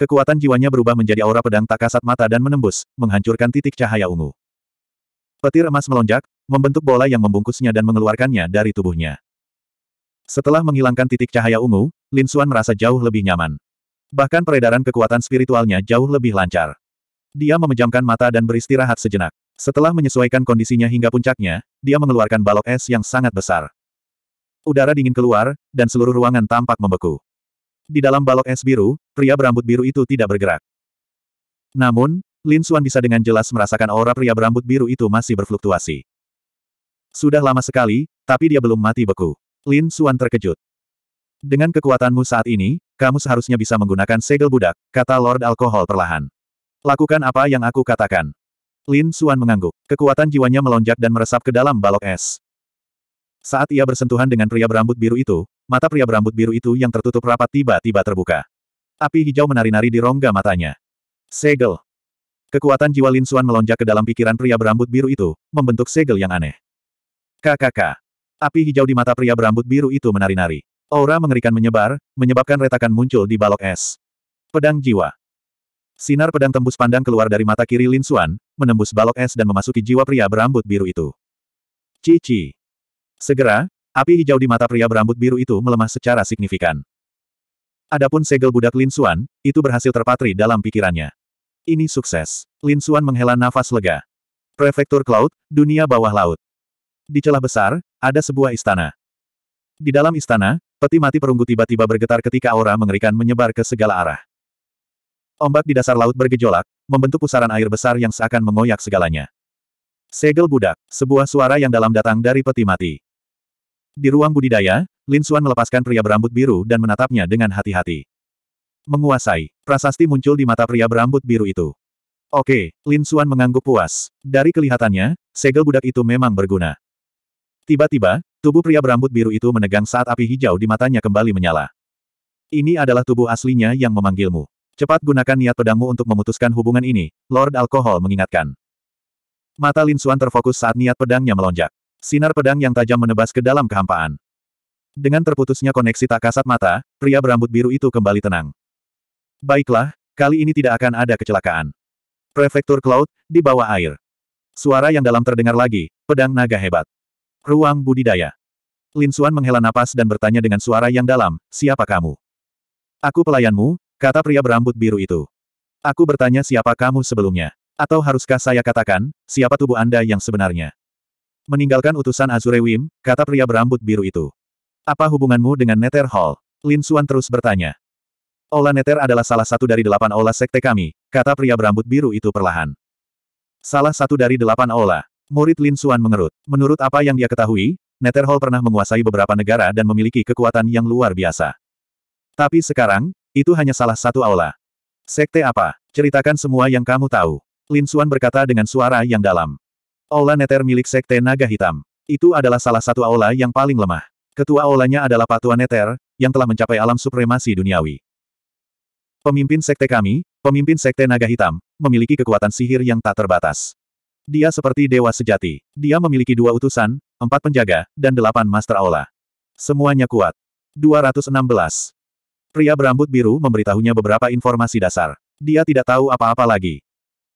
Kekuatan jiwanya berubah menjadi aura pedang tak kasat mata dan menembus, menghancurkan titik cahaya ungu. Petir emas melonjak, membentuk bola yang membungkusnya dan mengeluarkannya dari tubuhnya. Setelah menghilangkan titik cahaya ungu, Lin Xuan merasa jauh lebih nyaman. Bahkan peredaran kekuatan spiritualnya jauh lebih lancar. Dia memejamkan mata dan beristirahat sejenak. Setelah menyesuaikan kondisinya hingga puncaknya, dia mengeluarkan balok es yang sangat besar. Udara dingin keluar, dan seluruh ruangan tampak membeku. Di dalam balok es biru, pria berambut biru itu tidak bergerak. Namun, Lin Xuan bisa dengan jelas merasakan aura pria berambut biru itu masih berfluktuasi. Sudah lama sekali, tapi dia belum mati beku. Lin Xuan terkejut. Dengan kekuatanmu saat ini, kamu seharusnya bisa menggunakan segel budak, kata Lord Alkohol perlahan. Lakukan apa yang aku katakan. Lin Xuan mengangguk. Kekuatan jiwanya melonjak dan meresap ke dalam balok es. Saat ia bersentuhan dengan pria berambut biru itu, mata pria berambut biru itu yang tertutup rapat tiba-tiba terbuka. Api hijau menari-nari di rongga matanya. Segel. Kekuatan jiwa Lin Suan melonjak ke dalam pikiran pria berambut biru itu, membentuk segel yang aneh. KKK. Api hijau di mata pria berambut biru itu menari-nari. Aura mengerikan menyebar, menyebabkan retakan muncul di balok es. Pedang jiwa. Sinar pedang tembus pandang keluar dari mata kiri Lin Suan, menembus balok es dan memasuki jiwa pria berambut biru itu. Cici. Segera, api hijau di mata pria berambut biru itu melemah secara signifikan. Adapun segel budak Lin Suan, itu berhasil terpatri dalam pikirannya. Ini sukses. Lin Suan menghela nafas lega. Prefektur Cloud, dunia bawah laut. Di celah besar, ada sebuah istana. Di dalam istana, peti mati perunggu tiba-tiba bergetar ketika aura mengerikan menyebar ke segala arah. Ombak di dasar laut bergejolak, membentuk pusaran air besar yang seakan mengoyak segalanya. Segel budak, sebuah suara yang dalam datang dari peti mati. Di ruang budidaya, Lin Suan melepaskan pria berambut biru dan menatapnya dengan hati-hati. Menguasai. Prasasti muncul di mata pria berambut biru itu. Oke, Lin Suan mengangguk puas. Dari kelihatannya, segel budak itu memang berguna. Tiba-tiba, tubuh pria berambut biru itu menegang saat api hijau di matanya kembali menyala. Ini adalah tubuh aslinya yang memanggilmu. Cepat gunakan niat pedangmu untuk memutuskan hubungan ini, Lord Alkohol mengingatkan. Mata Lin Suan terfokus saat niat pedangnya melonjak. Sinar pedang yang tajam menebas ke dalam kehampaan. Dengan terputusnya koneksi tak kasat mata, pria berambut biru itu kembali tenang. Baiklah, kali ini tidak akan ada kecelakaan. Prefektur Cloud, di bawah air. Suara yang dalam terdengar lagi, pedang naga hebat. Ruang budidaya. Lin Suan menghela napas dan bertanya dengan suara yang dalam, siapa kamu? Aku pelayanmu, kata pria berambut biru itu. Aku bertanya siapa kamu sebelumnya. Atau haruskah saya katakan, siapa tubuh Anda yang sebenarnya? Meninggalkan utusan Azure Wim, kata pria berambut biru itu. Apa hubunganmu dengan Nether Hall? Lin Suan terus bertanya. Ola Neter adalah salah satu dari delapan Ola Sekte kami, kata pria berambut biru itu perlahan. Salah satu dari delapan Ola. Murid Lin Suan mengerut. Menurut apa yang dia ketahui, Neter Hall pernah menguasai beberapa negara dan memiliki kekuatan yang luar biasa. Tapi sekarang, itu hanya salah satu Ola. Sekte apa? Ceritakan semua yang kamu tahu. Lin Suan berkata dengan suara yang dalam. Ola Neter milik Sekte Naga Hitam. Itu adalah salah satu Ola yang paling lemah. Ketua Olanya adalah Patuan Neter, yang telah mencapai alam supremasi duniawi. Pemimpin sekte kami, pemimpin sekte naga hitam, memiliki kekuatan sihir yang tak terbatas. Dia seperti dewa sejati. Dia memiliki dua utusan, empat penjaga, dan delapan master aula. Semuanya kuat. 216. Pria berambut biru memberitahunya beberapa informasi dasar. Dia tidak tahu apa-apa lagi.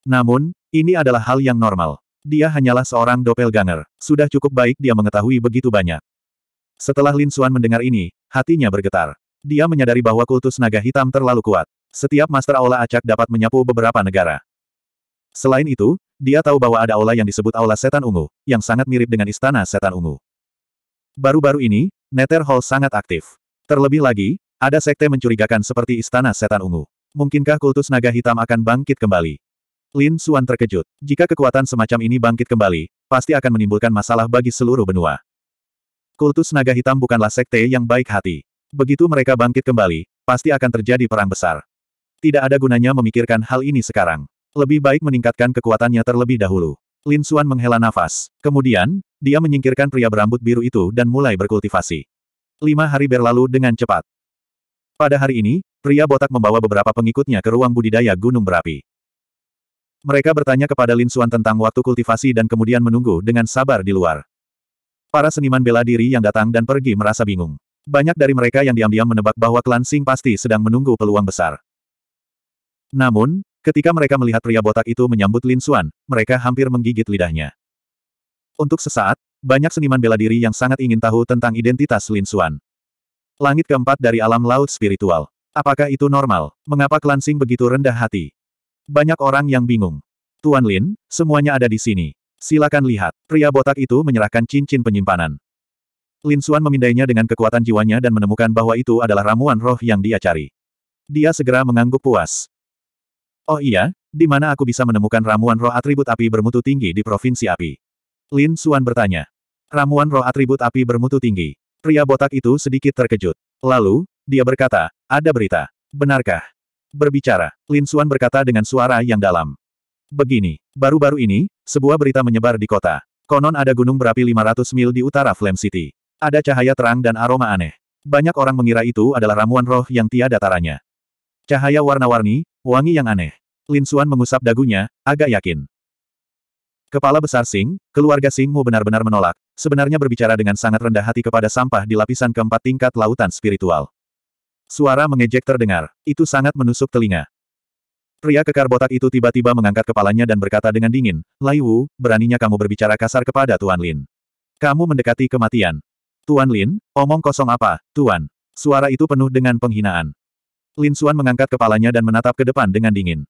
Namun, ini adalah hal yang normal. Dia hanyalah seorang doppelganger. Sudah cukup baik dia mengetahui begitu banyak. Setelah Lin Xuan mendengar ini, hatinya bergetar. Dia menyadari bahwa kultus naga hitam terlalu kuat. Setiap Master Aula acak dapat menyapu beberapa negara. Selain itu, dia tahu bahwa ada aula yang disebut Aula Setan Ungu, yang sangat mirip dengan Istana Setan Ungu. Baru-baru ini, Nether Hall sangat aktif. Terlebih lagi, ada sekte mencurigakan seperti Istana Setan Ungu. Mungkinkah kultus naga hitam akan bangkit kembali? Lin Suan terkejut. Jika kekuatan semacam ini bangkit kembali, pasti akan menimbulkan masalah bagi seluruh benua. Kultus naga hitam bukanlah sekte yang baik hati. Begitu mereka bangkit kembali, pasti akan terjadi perang besar. Tidak ada gunanya memikirkan hal ini sekarang. Lebih baik meningkatkan kekuatannya terlebih dahulu. Lin Xuan menghela nafas. Kemudian, dia menyingkirkan pria berambut biru itu dan mulai berkultivasi. Lima hari berlalu dengan cepat. Pada hari ini, pria botak membawa beberapa pengikutnya ke ruang budidaya gunung berapi. Mereka bertanya kepada Lin Xuan tentang waktu kultivasi dan kemudian menunggu dengan sabar di luar. Para seniman bela diri yang datang dan pergi merasa bingung. Banyak dari mereka yang diam-diam menebak bahwa klan Sing pasti sedang menunggu peluang besar. Namun, ketika mereka melihat pria botak itu menyambut Lin Xuan, mereka hampir menggigit lidahnya. Untuk sesaat, banyak seniman bela diri yang sangat ingin tahu tentang identitas Lin Xuan. Langit keempat dari alam laut spiritual. Apakah itu normal? Mengapa Sing begitu rendah hati? Banyak orang yang bingung. Tuan Lin, semuanya ada di sini. Silakan lihat. Pria botak itu menyerahkan cincin penyimpanan. Lin Xuan memindainya dengan kekuatan jiwanya dan menemukan bahwa itu adalah ramuan roh yang dia cari. Dia segera mengangguk puas. Oh iya, di mana aku bisa menemukan ramuan roh atribut api bermutu tinggi di Provinsi Api? Lin Suan bertanya. Ramuan roh atribut api bermutu tinggi. Pria botak itu sedikit terkejut. Lalu, dia berkata, ada berita. Benarkah? Berbicara, Lin Suan berkata dengan suara yang dalam. Begini, baru-baru ini, sebuah berita menyebar di kota. Konon ada gunung berapi 500 mil di utara Flame City. Ada cahaya terang dan aroma aneh. Banyak orang mengira itu adalah ramuan roh yang tiada taranya. Cahaya warna-warni, wangi yang aneh. Lin Xuan mengusap dagunya, agak yakin. Kepala besar Sing, keluarga Singmu benar-benar menolak, sebenarnya berbicara dengan sangat rendah hati kepada sampah di lapisan keempat tingkat lautan spiritual. Suara mengejek terdengar, itu sangat menusuk telinga. Pria kekar botak itu tiba-tiba mengangkat kepalanya dan berkata dengan dingin, Lai Wu, beraninya kamu berbicara kasar kepada Tuan Lin. Kamu mendekati kematian. Tuan Lin, omong kosong apa, Tuan? Suara itu penuh dengan penghinaan. Lin Suan mengangkat kepalanya dan menatap ke depan dengan dingin.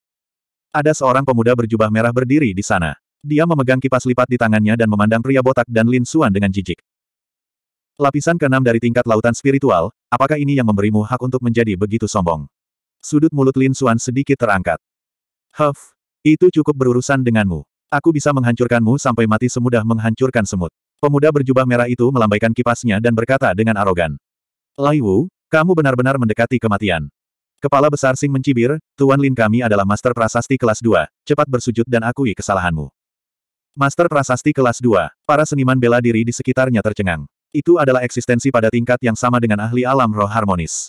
Ada seorang pemuda berjubah merah berdiri di sana. Dia memegang kipas lipat di tangannya dan memandang pria botak dan Lin Xuan dengan jijik. Lapisan keenam dari tingkat lautan spiritual, apakah ini yang memberimu hak untuk menjadi begitu sombong? Sudut mulut Lin Xuan sedikit terangkat. Huff, itu cukup berurusan denganmu. Aku bisa menghancurkanmu sampai mati semudah menghancurkan semut. Pemuda berjubah merah itu melambaikan kipasnya dan berkata dengan arogan. Lai Wu, kamu benar-benar mendekati kematian. Kepala besar Sing mencibir, Tuan Lin kami adalah Master Prasasti kelas 2, cepat bersujud dan akui kesalahanmu. Master Prasasti kelas 2, para seniman bela diri di sekitarnya tercengang. Itu adalah eksistensi pada tingkat yang sama dengan ahli alam roh harmonis.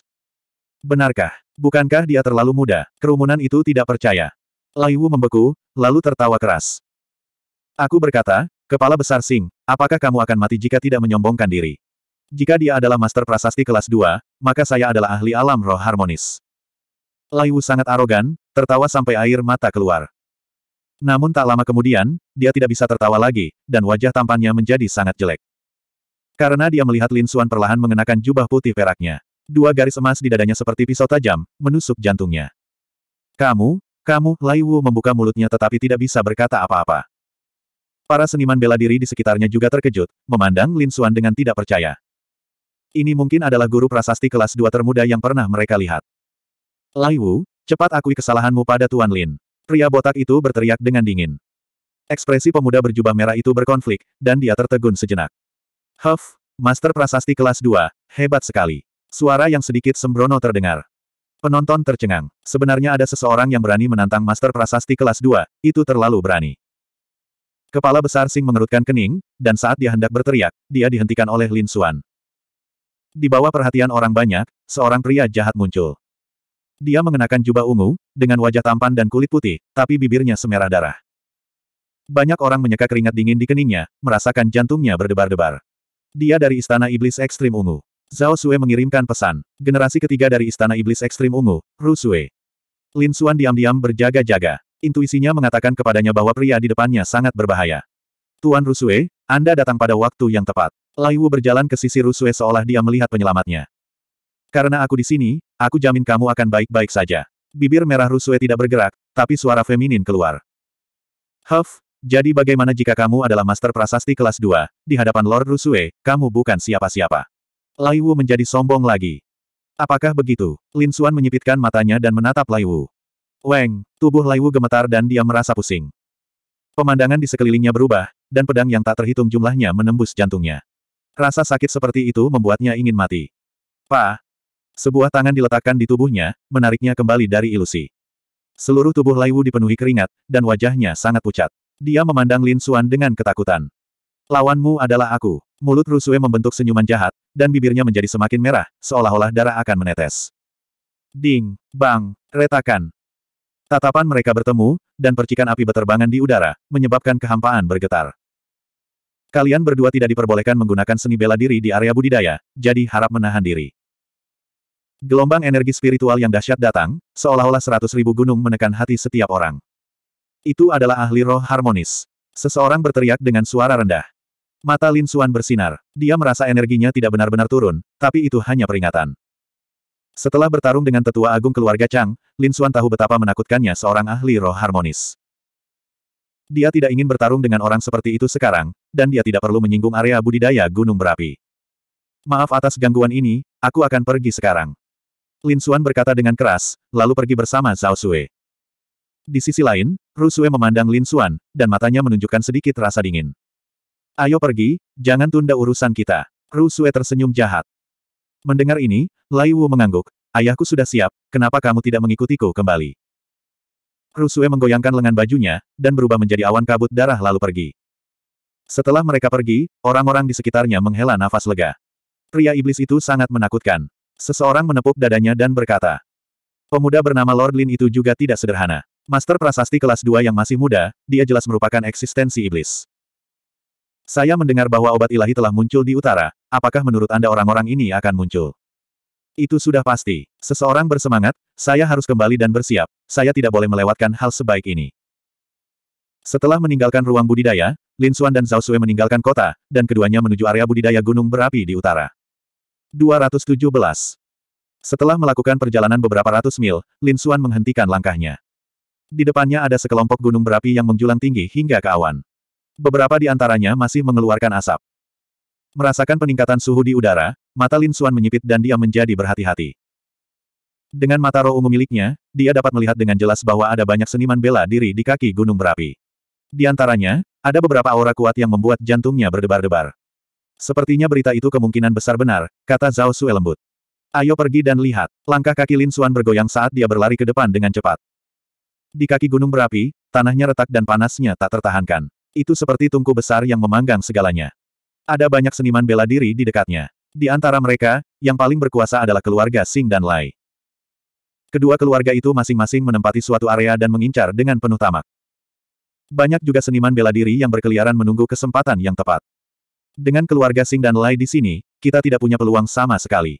Benarkah? Bukankah dia terlalu muda? Kerumunan itu tidak percaya. Lai Wu membeku, lalu tertawa keras. Aku berkata, Kepala Besar Sing, apakah kamu akan mati jika tidak menyombongkan diri? Jika dia adalah Master Prasasti kelas 2, maka saya adalah ahli alam roh harmonis. Laiwu sangat arogan, tertawa sampai air mata keluar. Namun tak lama kemudian, dia tidak bisa tertawa lagi, dan wajah tampannya menjadi sangat jelek. Karena dia melihat Lin Xuan perlahan mengenakan jubah putih peraknya. Dua garis emas di dadanya seperti pisau tajam, menusuk jantungnya. Kamu, kamu, Lai Wu membuka mulutnya tetapi tidak bisa berkata apa-apa. Para seniman bela diri di sekitarnya juga terkejut, memandang Lin Xuan dengan tidak percaya. Ini mungkin adalah guru prasasti kelas dua termuda yang pernah mereka lihat. Lai Wu, cepat akui kesalahanmu pada Tuan Lin. Pria botak itu berteriak dengan dingin. Ekspresi pemuda berjubah merah itu berkonflik, dan dia tertegun sejenak. Huff, Master Prasasti kelas 2, hebat sekali. Suara yang sedikit sembrono terdengar. Penonton tercengang. Sebenarnya ada seseorang yang berani menantang Master Prasasti kelas 2, itu terlalu berani. Kepala besar Sing mengerutkan kening, dan saat dia hendak berteriak, dia dihentikan oleh Lin Xuan. Di bawah perhatian orang banyak, seorang pria jahat muncul. Dia mengenakan jubah ungu, dengan wajah tampan dan kulit putih, tapi bibirnya semerah darah. Banyak orang menyeka keringat dingin di keningnya, merasakan jantungnya berdebar-debar. Dia dari Istana Iblis Ekstrim Ungu. Zhao Sue mengirimkan pesan. Generasi ketiga dari Istana Iblis Ekstrim Ungu, Ru Sue. Lin Xuan diam-diam berjaga-jaga. Intuisinya mengatakan kepadanya bahwa pria di depannya sangat berbahaya. Tuan Rusue, Anda datang pada waktu yang tepat. Lai Wu berjalan ke sisi Rusue seolah dia melihat penyelamatnya. Karena aku di sini, aku jamin kamu akan baik-baik saja. Bibir merah Rusue tidak bergerak, tapi suara feminin keluar. Huff, jadi bagaimana jika kamu adalah master prasasti kelas 2, di hadapan Lord Rusue, kamu bukan siapa-siapa. Lai Wu menjadi sombong lagi. Apakah begitu? Lin Xuan menyipitkan matanya dan menatap Lai Wu. Weng, tubuh Lai Wu gemetar dan dia merasa pusing. Pemandangan di sekelilingnya berubah, dan pedang yang tak terhitung jumlahnya menembus jantungnya. Rasa sakit seperti itu membuatnya ingin mati. Pa, sebuah tangan diletakkan di tubuhnya, menariknya kembali dari ilusi. Seluruh tubuh Lai dipenuhi keringat, dan wajahnya sangat pucat. Dia memandang Lin Xuan dengan ketakutan. Lawanmu adalah aku. Mulut Rusue membentuk senyuman jahat, dan bibirnya menjadi semakin merah, seolah-olah darah akan menetes. Ding, bang, retakan. Tatapan mereka bertemu, dan percikan api beterbangan di udara, menyebabkan kehampaan bergetar. Kalian berdua tidak diperbolehkan menggunakan seni bela diri di area budidaya, jadi harap menahan diri. Gelombang energi spiritual yang dahsyat datang, seolah-olah seratus ribu gunung menekan hati setiap orang. Itu adalah ahli roh harmonis. Seseorang berteriak dengan suara rendah. Mata Lin Suan bersinar. Dia merasa energinya tidak benar-benar turun, tapi itu hanya peringatan. Setelah bertarung dengan tetua agung keluarga Chang, Lin Suan tahu betapa menakutkannya seorang ahli roh harmonis. Dia tidak ingin bertarung dengan orang seperti itu sekarang, dan dia tidak perlu menyinggung area budidaya gunung berapi. Maaf atas gangguan ini, aku akan pergi sekarang. Lin Xuan berkata dengan keras, lalu pergi bersama Zhao Sui. Di sisi lain, Ru Sui memandang Lin Xuan, dan matanya menunjukkan sedikit rasa dingin. Ayo pergi, jangan tunda urusan kita. Ru Sui tersenyum jahat. Mendengar ini, Lai Wu mengangguk, ayahku sudah siap, kenapa kamu tidak mengikutiku kembali? Ru Sui menggoyangkan lengan bajunya, dan berubah menjadi awan kabut darah lalu pergi. Setelah mereka pergi, orang-orang di sekitarnya menghela nafas lega. Pria iblis itu sangat menakutkan. Seseorang menepuk dadanya dan berkata. Pemuda bernama Lord Lin itu juga tidak sederhana. Master prasasti kelas 2 yang masih muda, dia jelas merupakan eksistensi iblis. Saya mendengar bahwa obat ilahi telah muncul di utara, apakah menurut Anda orang-orang ini akan muncul? Itu sudah pasti. Seseorang bersemangat, saya harus kembali dan bersiap, saya tidak boleh melewatkan hal sebaik ini. Setelah meninggalkan ruang budidaya, Lin Xuan dan Zhao Sui meninggalkan kota, dan keduanya menuju area budidaya gunung berapi di utara. 217. Setelah melakukan perjalanan beberapa ratus mil, Lin Xuan menghentikan langkahnya. Di depannya ada sekelompok gunung berapi yang menjulang tinggi hingga ke awan. Beberapa di antaranya masih mengeluarkan asap. Merasakan peningkatan suhu di udara, mata Lin Xuan menyipit dan dia menjadi berhati-hati. Dengan mata roh ungu miliknya, dia dapat melihat dengan jelas bahwa ada banyak seniman bela diri di kaki gunung berapi. Di antaranya, ada beberapa aura kuat yang membuat jantungnya berdebar-debar. Sepertinya berita itu kemungkinan besar benar, kata Zhao Sue lembut. Ayo pergi dan lihat. Langkah kaki Lin Suan bergoyang saat dia berlari ke depan dengan cepat. Di kaki gunung berapi, tanahnya retak dan panasnya tak tertahankan. Itu seperti tungku besar yang memanggang segalanya. Ada banyak seniman bela diri di dekatnya. Di antara mereka, yang paling berkuasa adalah keluarga Sing dan Lai. Kedua keluarga itu masing-masing menempati suatu area dan mengincar dengan penuh tamak. Banyak juga seniman bela diri yang berkeliaran menunggu kesempatan yang tepat. Dengan keluarga Sing dan Lai di sini, kita tidak punya peluang sama sekali.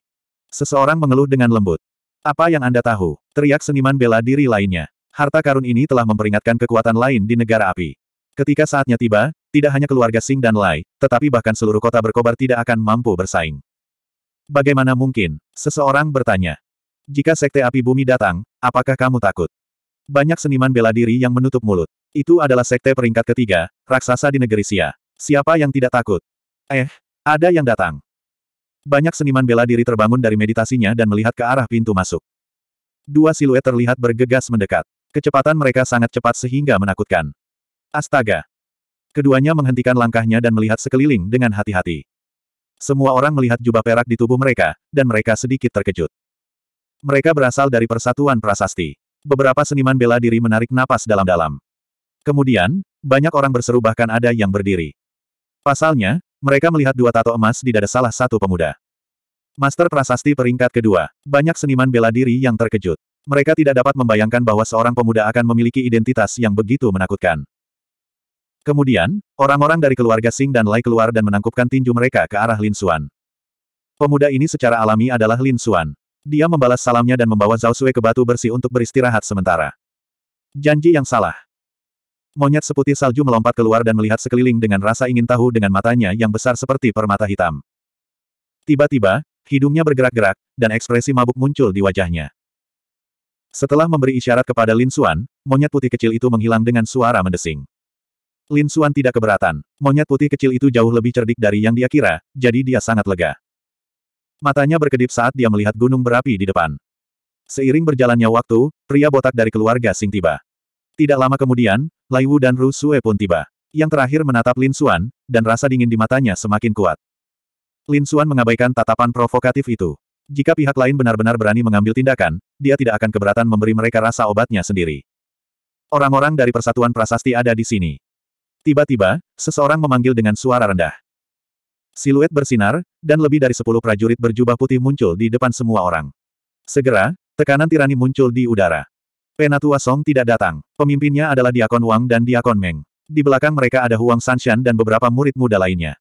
Seseorang mengeluh dengan lembut. Apa yang Anda tahu? Teriak seniman bela diri lainnya. Harta karun ini telah memperingatkan kekuatan lain di negara api. Ketika saatnya tiba, tidak hanya keluarga Sing dan Lai, tetapi bahkan seluruh kota berkobar tidak akan mampu bersaing. Bagaimana mungkin? Seseorang bertanya. Jika sekte api bumi datang, apakah kamu takut? Banyak seniman bela diri yang menutup mulut. Itu adalah sekte peringkat ketiga, raksasa di negeri Sia. Siapa yang tidak takut? Eh, ada yang datang. Banyak seniman bela diri terbangun dari meditasinya dan melihat ke arah pintu masuk. Dua siluet terlihat bergegas mendekat. Kecepatan mereka sangat cepat sehingga menakutkan. Astaga! Keduanya menghentikan langkahnya dan melihat sekeliling dengan hati-hati. Semua orang melihat jubah perak di tubuh mereka, dan mereka sedikit terkejut. Mereka berasal dari Persatuan Prasasti. Beberapa seniman bela diri menarik napas dalam-dalam. Kemudian, banyak orang berseru bahkan ada yang berdiri. Pasalnya, mereka melihat dua tato emas di dada salah satu pemuda. Master prasasti peringkat kedua. Banyak seniman bela diri yang terkejut. Mereka tidak dapat membayangkan bahwa seorang pemuda akan memiliki identitas yang begitu menakutkan. Kemudian, orang-orang dari keluarga Sing dan Lai keluar dan menangkupkan tinju mereka ke arah Lin Xuan. Pemuda ini secara alami adalah Lin Xuan. Dia membalas salamnya dan membawa Zhao Sui ke batu bersih untuk beristirahat sementara. Janji yang salah. Monyet seputih salju melompat keluar dan melihat sekeliling dengan rasa ingin tahu dengan matanya yang besar seperti permata hitam. Tiba-tiba, hidungnya bergerak-gerak, dan ekspresi mabuk muncul di wajahnya. Setelah memberi isyarat kepada Lin Xuan, monyet putih kecil itu menghilang dengan suara mendesing. Lin Xuan tidak keberatan. Monyet putih kecil itu jauh lebih cerdik dari yang dia kira, jadi dia sangat lega. Matanya berkedip saat dia melihat gunung berapi di depan. Seiring berjalannya waktu, pria botak dari keluarga Sing tiba. Tidak lama kemudian, Lai Wu dan Ru Sue pun tiba. Yang terakhir menatap Lin Xuan, dan rasa dingin di matanya semakin kuat. Lin Xuan mengabaikan tatapan provokatif itu. Jika pihak lain benar-benar berani mengambil tindakan, dia tidak akan keberatan memberi mereka rasa obatnya sendiri. Orang-orang dari Persatuan Prasasti ada di sini. Tiba-tiba, seseorang memanggil dengan suara rendah. Siluet bersinar, dan lebih dari sepuluh prajurit berjubah putih muncul di depan semua orang. Segera, tekanan tirani muncul di udara. Penatua Song tidak datang. Pemimpinnya adalah Diakon Wang dan Diakon Meng. Di belakang mereka ada Huang Sanshan dan beberapa murid muda lainnya.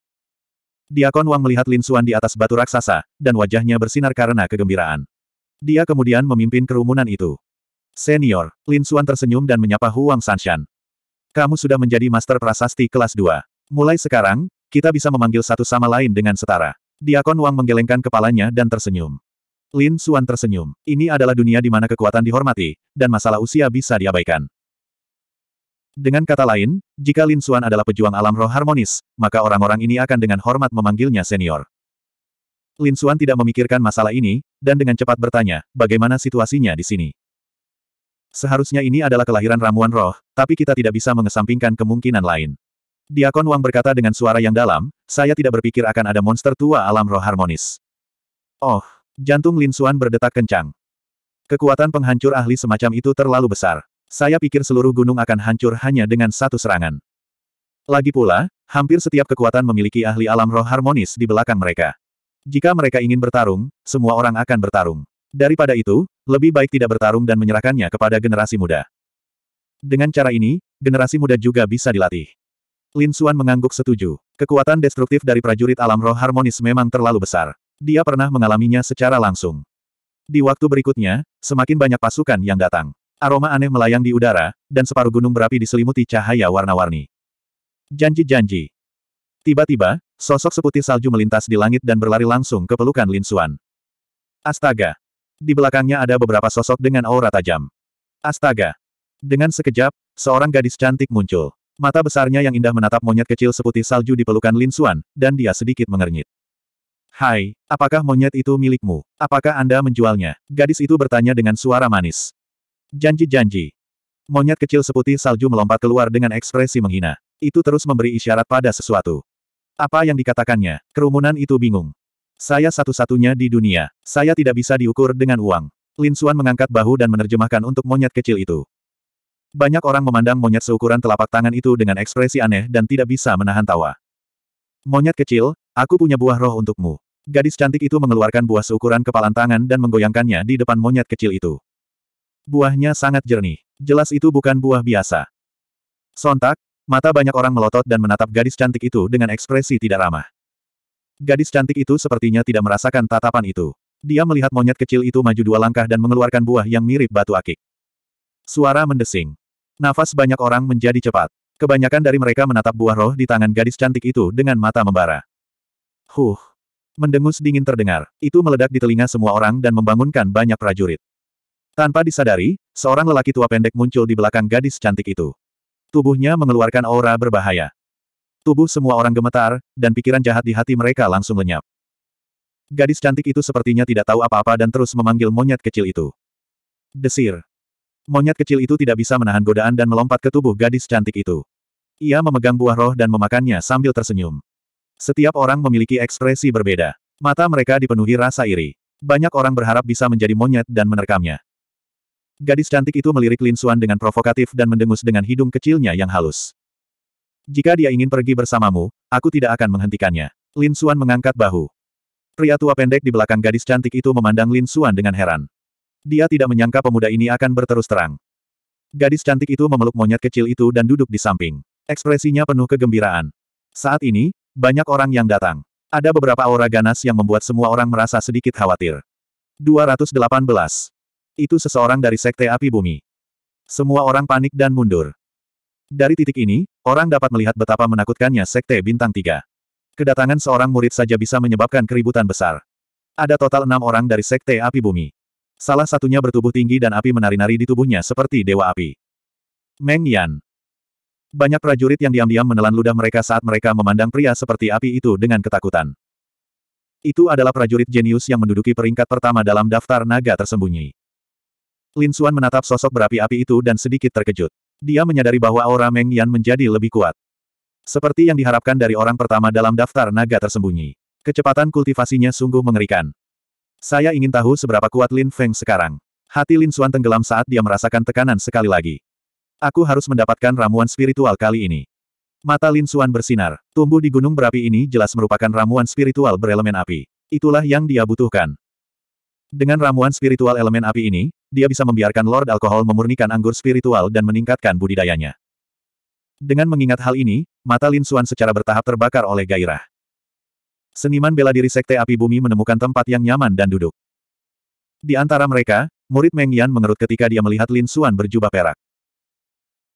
Diakon Wang melihat Lin Xuan di atas batu raksasa, dan wajahnya bersinar karena kegembiraan. Dia kemudian memimpin kerumunan itu. Senior, Lin Xuan tersenyum dan menyapa Huang Sanshan. Kamu sudah menjadi master prasasti kelas 2. Mulai sekarang, kita bisa memanggil satu sama lain dengan setara. Diakon Wang menggelengkan kepalanya dan tersenyum. Lin Suan tersenyum. Ini adalah dunia di mana kekuatan dihormati, dan masalah usia bisa diabaikan. Dengan kata lain, jika Lin Suan adalah pejuang alam roh harmonis, maka orang-orang ini akan dengan hormat memanggilnya senior. Lin Suan tidak memikirkan masalah ini, dan dengan cepat bertanya, bagaimana situasinya di sini? Seharusnya ini adalah kelahiran ramuan roh, tapi kita tidak bisa mengesampingkan kemungkinan lain. Diakon Wang berkata dengan suara yang dalam, saya tidak berpikir akan ada monster tua alam roh harmonis. Oh, Jantung Lin Suan berdetak kencang. Kekuatan penghancur ahli semacam itu terlalu besar. Saya pikir seluruh gunung akan hancur hanya dengan satu serangan. Lagi pula, hampir setiap kekuatan memiliki ahli alam roh harmonis di belakang mereka. Jika mereka ingin bertarung, semua orang akan bertarung. Daripada itu, lebih baik tidak bertarung dan menyerahkannya kepada generasi muda. Dengan cara ini, generasi muda juga bisa dilatih. Lin Suan mengangguk setuju. Kekuatan destruktif dari prajurit alam roh harmonis memang terlalu besar. Dia pernah mengalaminya secara langsung. Di waktu berikutnya, semakin banyak pasukan yang datang. Aroma aneh melayang di udara, dan separuh gunung berapi diselimuti cahaya warna-warni. Janji-janji. Tiba-tiba, sosok seputih salju melintas di langit dan berlari langsung ke pelukan Lin Xuan. Astaga! Di belakangnya ada beberapa sosok dengan aura tajam. Astaga! Dengan sekejap, seorang gadis cantik muncul. Mata besarnya yang indah menatap monyet kecil seputih salju di pelukan Lin Xuan, dan dia sedikit mengernyit. Hai, apakah monyet itu milikmu? Apakah Anda menjualnya? Gadis itu bertanya dengan suara manis. Janji-janji. Monyet kecil seputih salju melompat keluar dengan ekspresi menghina. Itu terus memberi isyarat pada sesuatu. Apa yang dikatakannya? Kerumunan itu bingung. Saya satu-satunya di dunia. Saya tidak bisa diukur dengan uang. Lin Xuan mengangkat bahu dan menerjemahkan untuk monyet kecil itu. Banyak orang memandang monyet seukuran telapak tangan itu dengan ekspresi aneh dan tidak bisa menahan tawa. Monyet kecil, aku punya buah roh untukmu. Gadis cantik itu mengeluarkan buah seukuran kepalan tangan dan menggoyangkannya di depan monyet kecil itu. Buahnya sangat jernih. Jelas itu bukan buah biasa. Sontak, mata banyak orang melotot dan menatap gadis cantik itu dengan ekspresi tidak ramah. Gadis cantik itu sepertinya tidak merasakan tatapan itu. Dia melihat monyet kecil itu maju dua langkah dan mengeluarkan buah yang mirip batu akik. Suara mendesing. Nafas banyak orang menjadi cepat. Kebanyakan dari mereka menatap buah roh di tangan gadis cantik itu dengan mata membara. Huh. Mendengus dingin terdengar. Itu meledak di telinga semua orang dan membangunkan banyak prajurit. Tanpa disadari, seorang lelaki tua pendek muncul di belakang gadis cantik itu. Tubuhnya mengeluarkan aura berbahaya. Tubuh semua orang gemetar, dan pikiran jahat di hati mereka langsung lenyap. Gadis cantik itu sepertinya tidak tahu apa-apa dan terus memanggil monyet kecil itu. Desir. Monyet kecil itu tidak bisa menahan godaan dan melompat ke tubuh gadis cantik itu. Ia memegang buah roh dan memakannya sambil tersenyum. Setiap orang memiliki ekspresi berbeda. Mata mereka dipenuhi rasa iri. Banyak orang berharap bisa menjadi monyet dan menerkamnya. Gadis cantik itu melirik Lin Suan dengan provokatif dan mendengus dengan hidung kecilnya yang halus. Jika dia ingin pergi bersamamu, aku tidak akan menghentikannya. Lin Suan mengangkat bahu. Pria tua pendek di belakang gadis cantik itu memandang Lin Suan dengan heran. Dia tidak menyangka pemuda ini akan berterus terang. Gadis cantik itu memeluk monyet kecil itu dan duduk di samping. Ekspresinya penuh kegembiraan. Saat ini, banyak orang yang datang. Ada beberapa aura ganas yang membuat semua orang merasa sedikit khawatir. 218. Itu seseorang dari Sekte Api Bumi. Semua orang panik dan mundur. Dari titik ini, orang dapat melihat betapa menakutkannya Sekte Bintang 3. Kedatangan seorang murid saja bisa menyebabkan keributan besar. Ada total enam orang dari Sekte Api Bumi. Salah satunya bertubuh tinggi dan api menari-nari di tubuhnya seperti Dewa Api. Meng Yan. Banyak prajurit yang diam-diam menelan ludah mereka saat mereka memandang pria seperti api itu dengan ketakutan. Itu adalah prajurit jenius yang menduduki peringkat pertama dalam daftar naga tersembunyi. Lin Xuan menatap sosok berapi-api itu dan sedikit terkejut. Dia menyadari bahwa aura Meng Yan menjadi lebih kuat. Seperti yang diharapkan dari orang pertama dalam daftar naga tersembunyi. Kecepatan kultivasinya sungguh mengerikan. Saya ingin tahu seberapa kuat Lin Feng sekarang. Hati Lin Xuan tenggelam saat dia merasakan tekanan sekali lagi. Aku harus mendapatkan ramuan spiritual kali ini. Mata Lin Xuan bersinar. Tumbuh di gunung berapi ini jelas merupakan ramuan spiritual berelemen api. Itulah yang dia butuhkan. Dengan ramuan spiritual elemen api ini, dia bisa membiarkan Lord Alkohol memurnikan anggur spiritual dan meningkatkan budidayanya. Dengan mengingat hal ini, mata Lin Xuan secara bertahap terbakar oleh gairah. Seniman bela diri Sekte Api Bumi menemukan tempat yang nyaman dan duduk. Di antara mereka, murid Meng Yan mengerut ketika dia melihat Lin Xuan berjubah perak.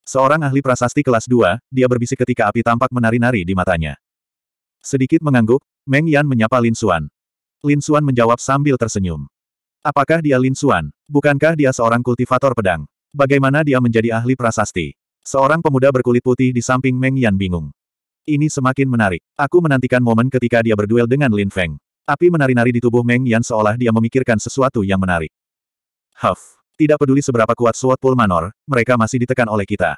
Seorang ahli prasasti kelas 2, dia berbisik ketika api tampak menari-nari di matanya. Sedikit mengangguk, Meng Yan menyapa Lin Xuan. Lin Xuan menjawab sambil tersenyum. Apakah dia Lin Xuan? Bukankah dia seorang kultivator pedang? Bagaimana dia menjadi ahli prasasti? Seorang pemuda berkulit putih di samping Meng Yan bingung. Ini semakin menarik. Aku menantikan momen ketika dia berduel dengan Lin Feng. Api menari-nari di tubuh Meng Yan seolah dia memikirkan sesuatu yang menarik. Huff. Tidak peduli seberapa kuat Suat Pulmanor, Manor, mereka masih ditekan oleh kita.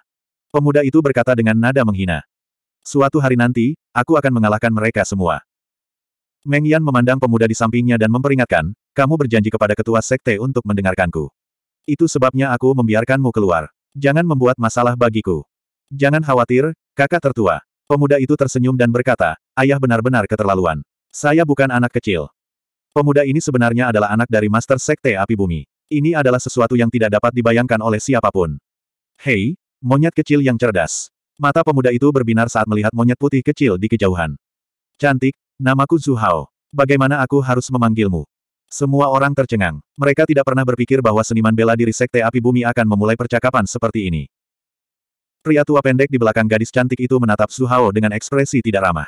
Pemuda itu berkata dengan nada menghina. Suatu hari nanti, aku akan mengalahkan mereka semua. Meng Yan memandang pemuda di sampingnya dan memperingatkan, kamu berjanji kepada ketua sekte untuk mendengarkanku. Itu sebabnya aku membiarkanmu keluar. Jangan membuat masalah bagiku. Jangan khawatir, kakak tertua. Pemuda itu tersenyum dan berkata, ayah benar-benar keterlaluan. Saya bukan anak kecil. Pemuda ini sebenarnya adalah anak dari Master Sekte Api Bumi. Ini adalah sesuatu yang tidak dapat dibayangkan oleh siapapun. Hei, monyet kecil yang cerdas. Mata pemuda itu berbinar saat melihat monyet putih kecil di kejauhan. Cantik, namaku Zuhao. Bagaimana aku harus memanggilmu? Semua orang tercengang. Mereka tidak pernah berpikir bahwa seniman bela diri Sekte Api Bumi akan memulai percakapan seperti ini. Pria tua pendek di belakang gadis cantik itu menatap Zuhao dengan ekspresi tidak ramah.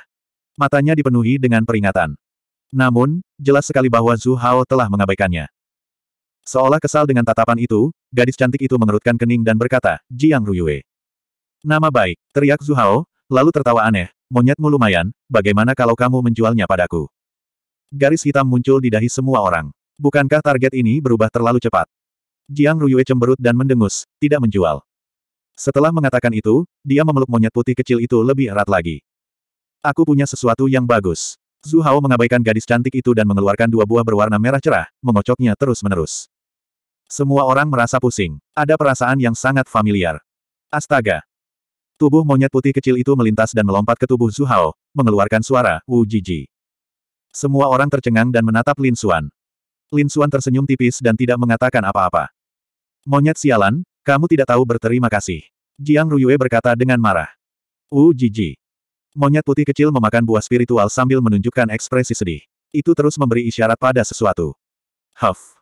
Matanya dipenuhi dengan peringatan. Namun, jelas sekali bahwa Zuhao telah mengabaikannya. Seolah kesal dengan tatapan itu, gadis cantik itu mengerutkan kening dan berkata, Jiang Ruyue. Nama baik, teriak Zuhao, lalu tertawa aneh, monyetmu lumayan, bagaimana kalau kamu menjualnya padaku? Garis hitam muncul di dahi semua orang. Bukankah target ini berubah terlalu cepat? Jiang Ruyue cemberut dan mendengus, tidak menjual. Setelah mengatakan itu, dia memeluk monyet putih kecil itu lebih erat lagi. Aku punya sesuatu yang bagus. Zuhao mengabaikan gadis cantik itu dan mengeluarkan dua buah berwarna merah cerah, mengocoknya terus-menerus. Semua orang merasa pusing. Ada perasaan yang sangat familiar. Astaga! Tubuh monyet putih kecil itu melintas dan melompat ke tubuh Zuhao, mengeluarkan suara, Wu Jiji. Semua orang tercengang dan menatap Lin Xuan. Lin Xuan tersenyum tipis dan tidak mengatakan apa-apa. Monyet sialan, kamu tidak tahu berterima kasih. Jiang Ruyue berkata dengan marah. Wu Jiji. Monyet putih kecil memakan buah spiritual sambil menunjukkan ekspresi sedih. Itu terus memberi isyarat pada sesuatu. Huff.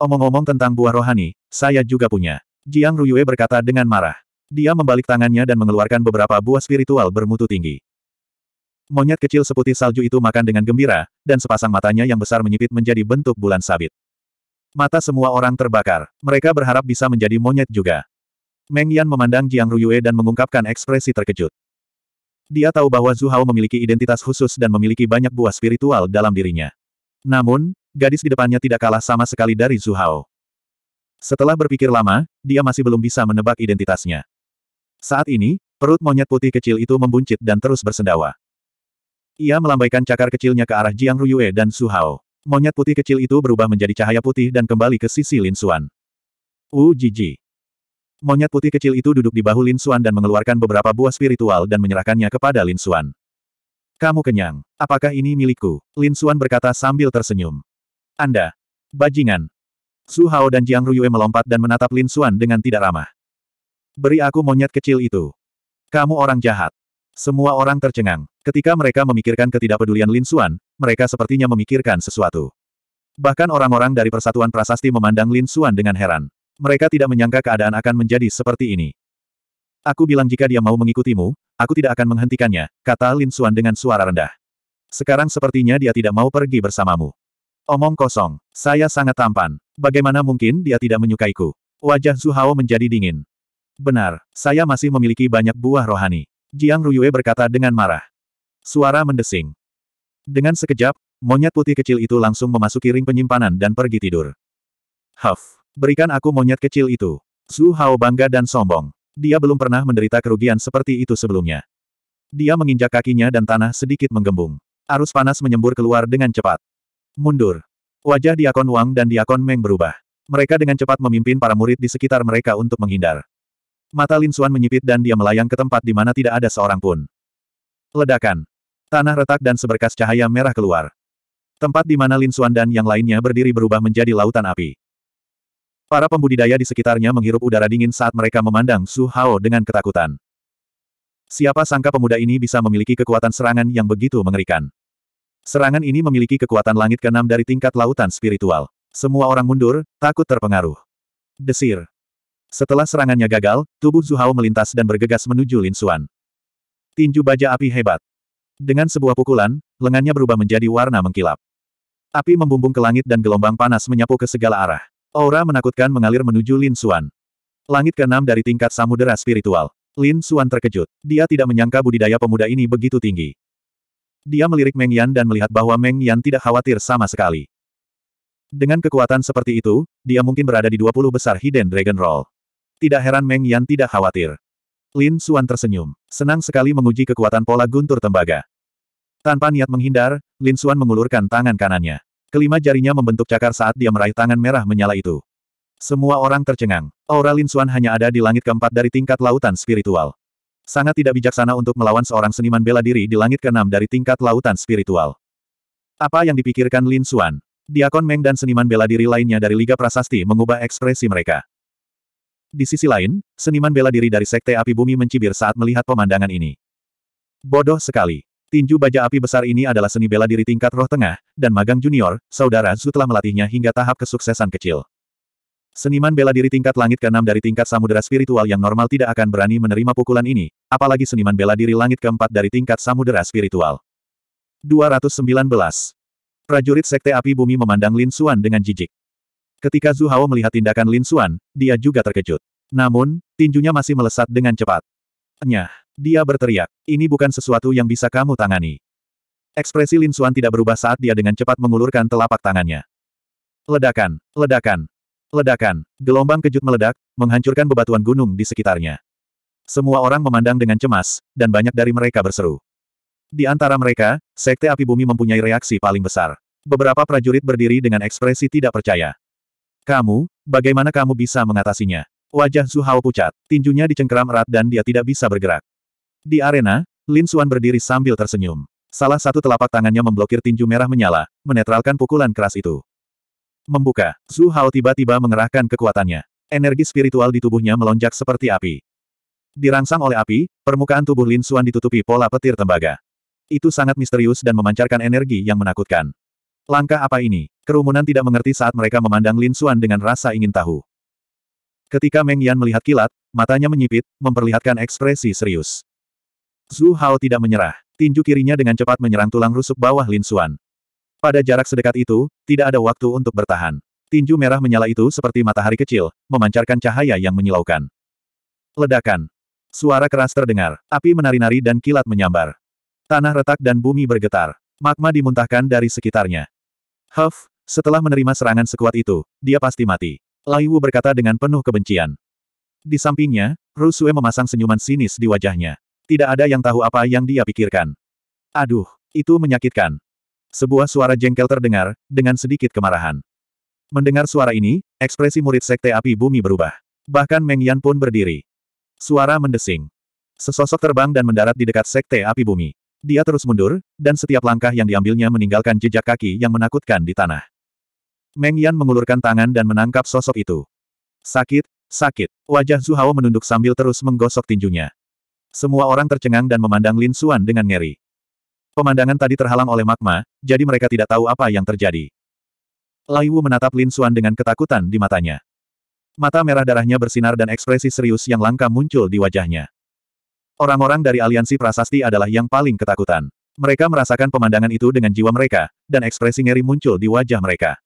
Omong-omong tentang buah rohani, saya juga punya. Jiang Ruyue berkata dengan marah. Dia membalik tangannya dan mengeluarkan beberapa buah spiritual bermutu tinggi. Monyet kecil seputih salju itu makan dengan gembira, dan sepasang matanya yang besar menyipit menjadi bentuk bulan sabit. Mata semua orang terbakar. Mereka berharap bisa menjadi monyet juga. Meng Yan memandang Jiang Ruyue dan mengungkapkan ekspresi terkejut. Dia tahu bahwa Zhu Hao memiliki identitas khusus dan memiliki banyak buah spiritual dalam dirinya. Namun, gadis di depannya tidak kalah sama sekali dari Zuhao. Setelah berpikir lama, dia masih belum bisa menebak identitasnya. Saat ini, perut monyet putih kecil itu membuncit dan terus bersendawa. Ia melambaikan cakar kecilnya ke arah Jiang Ruyue dan Suhao. Monyet putih kecil itu berubah menjadi cahaya putih dan kembali ke sisi Lin Xuan. Ujiji. Monyet putih kecil itu duduk di bahu Lin Xuan dan mengeluarkan beberapa buah spiritual dan menyerahkannya kepada Lin Xuan. Kamu kenyang. Apakah ini milikku? Lin Xuan berkata sambil tersenyum. Anda. Bajingan. Su Hao dan Jiang Ruyue melompat dan menatap Lin Xuan dengan tidak ramah. Beri aku monyet kecil itu. Kamu orang jahat. Semua orang tercengang. Ketika mereka memikirkan ketidakpedulian Lin Xuan, mereka sepertinya memikirkan sesuatu. Bahkan orang-orang dari Persatuan Prasasti memandang Lin Xuan dengan heran. Mereka tidak menyangka keadaan akan menjadi seperti ini. Aku bilang jika dia mau mengikutimu, aku tidak akan menghentikannya, kata Lin Xuan dengan suara rendah. Sekarang sepertinya dia tidak mau pergi bersamamu. Omong kosong. Saya sangat tampan. Bagaimana mungkin dia tidak menyukaiku? Wajah Hao menjadi dingin. Benar, saya masih memiliki banyak buah rohani. Jiang Ruyue berkata dengan marah. Suara mendesing. Dengan sekejap, monyet putih kecil itu langsung memasuki ring penyimpanan dan pergi tidur. Huff, berikan aku monyet kecil itu. Zhu Hao bangga dan sombong. Dia belum pernah menderita kerugian seperti itu sebelumnya. Dia menginjak kakinya dan tanah sedikit menggembung. Arus panas menyembur keluar dengan cepat. Mundur. Wajah Diakon Wang dan Diakon Meng berubah. Mereka dengan cepat memimpin para murid di sekitar mereka untuk menghindar. Mata Lin Xuan menyipit dan dia melayang ke tempat di mana tidak ada seorang pun. Ledakan. Tanah retak dan seberkas cahaya merah keluar. Tempat di mana Lin Xuan dan yang lainnya berdiri berubah menjadi lautan api. Para pembudidaya di sekitarnya menghirup udara dingin saat mereka memandang Su Hao dengan ketakutan. Siapa sangka pemuda ini bisa memiliki kekuatan serangan yang begitu mengerikan. Serangan ini memiliki kekuatan langit keenam dari tingkat lautan spiritual. Semua orang mundur, takut terpengaruh. Desir. Setelah serangannya gagal, tubuh Zuhao melintas dan bergegas menuju Lin Xuan. Tinju baja api hebat. Dengan sebuah pukulan, lengannya berubah menjadi warna mengkilap. Api membumbung ke langit dan gelombang panas menyapu ke segala arah. Aura menakutkan mengalir menuju Lin Xuan. Langit keenam dari tingkat samudera spiritual. Lin Xuan terkejut. Dia tidak menyangka budidaya pemuda ini begitu tinggi. Dia melirik Meng Yan dan melihat bahwa Meng Yan tidak khawatir sama sekali. Dengan kekuatan seperti itu, dia mungkin berada di 20 besar Hidden Dragon Roll. Tidak heran Meng Yan tidak khawatir. Lin Suan tersenyum. Senang sekali menguji kekuatan pola guntur tembaga. Tanpa niat menghindar, Lin Suan mengulurkan tangan kanannya. Kelima jarinya membentuk cakar saat dia meraih tangan merah menyala itu. Semua orang tercengang. Aura Lin Suan hanya ada di langit keempat dari tingkat lautan spiritual. Sangat tidak bijaksana untuk melawan seorang seniman bela diri di langit keenam dari tingkat lautan spiritual. Apa yang dipikirkan Lin Xuan? Diakon Meng dan seniman bela diri lainnya dari Liga Prasasti mengubah ekspresi mereka. Di sisi lain, seniman bela diri dari Sekte Api Bumi mencibir saat melihat pemandangan ini. Bodoh sekali. Tinju baja api besar ini adalah seni bela diri tingkat roh tengah, dan magang junior, saudara Zhu telah melatihnya hingga tahap kesuksesan kecil. Seniman bela diri tingkat langit ke-6 dari tingkat samudera spiritual yang normal tidak akan berani menerima pukulan ini, apalagi seniman bela diri langit ke-4 dari tingkat samudera spiritual. 219. Prajurit Sekte Api Bumi memandang Lin Xuan dengan jijik. Ketika Zhu Hao melihat tindakan Lin Xuan, dia juga terkejut. Namun, tinjunya masih melesat dengan cepat. Nyah, dia berteriak, ini bukan sesuatu yang bisa kamu tangani. Ekspresi Lin Xuan tidak berubah saat dia dengan cepat mengulurkan telapak tangannya. Ledakan, ledakan, Ledakan, gelombang kejut meledak, menghancurkan bebatuan gunung di sekitarnya. Semua orang memandang dengan cemas, dan banyak dari mereka berseru. Di antara mereka, Sekte Api Bumi mempunyai reaksi paling besar. Beberapa prajurit berdiri dengan ekspresi tidak percaya. Kamu, bagaimana kamu bisa mengatasinya? Wajah Zhu Hao pucat, tinjunya dicengkeram erat dan dia tidak bisa bergerak. Di arena, Lin Xuan berdiri sambil tersenyum. Salah satu telapak tangannya memblokir tinju merah menyala, menetralkan pukulan keras itu. Membuka, Zhu Hao tiba-tiba mengerahkan kekuatannya. Energi spiritual di tubuhnya melonjak seperti api. Dirangsang oleh api, permukaan tubuh Lin Xuan ditutupi pola petir tembaga. Itu sangat misterius dan memancarkan energi yang menakutkan. Langkah apa ini? Kerumunan tidak mengerti saat mereka memandang Lin Xuan dengan rasa ingin tahu. Ketika Meng Yan melihat kilat, matanya menyipit, memperlihatkan ekspresi serius. Zhu Hao tidak menyerah. Tinju kirinya dengan cepat menyerang tulang rusuk bawah Lin Xuan. Pada jarak sedekat itu, tidak ada waktu untuk bertahan. Tinju merah menyala itu seperti matahari kecil, memancarkan cahaya yang menyilaukan. Ledakan. Suara keras terdengar, api menari-nari dan kilat menyambar. Tanah retak dan bumi bergetar. Magma dimuntahkan dari sekitarnya. Huff, setelah menerima serangan sekuat itu, dia pasti mati. Lai Wu berkata dengan penuh kebencian. Di sampingnya, Rusue memasang senyuman sinis di wajahnya. Tidak ada yang tahu apa yang dia pikirkan. Aduh, itu menyakitkan. Sebuah suara jengkel terdengar, dengan sedikit kemarahan. Mendengar suara ini, ekspresi murid Sekte Api Bumi berubah. Bahkan Meng Yan pun berdiri. Suara mendesing. Sesosok terbang dan mendarat di dekat Sekte Api Bumi. Dia terus mundur, dan setiap langkah yang diambilnya meninggalkan jejak kaki yang menakutkan di tanah. Meng Yan mengulurkan tangan dan menangkap sosok itu. Sakit, sakit. Wajah Zuhao menunduk sambil terus menggosok tinjunya. Semua orang tercengang dan memandang Lin Xuan dengan ngeri. Pemandangan tadi terhalang oleh magma, jadi mereka tidak tahu apa yang terjadi. Lai Wu menatap Lin Xuan dengan ketakutan di matanya. Mata merah darahnya bersinar dan ekspresi serius yang langka muncul di wajahnya. Orang-orang dari aliansi prasasti adalah yang paling ketakutan. Mereka merasakan pemandangan itu dengan jiwa mereka, dan ekspresi ngeri muncul di wajah mereka.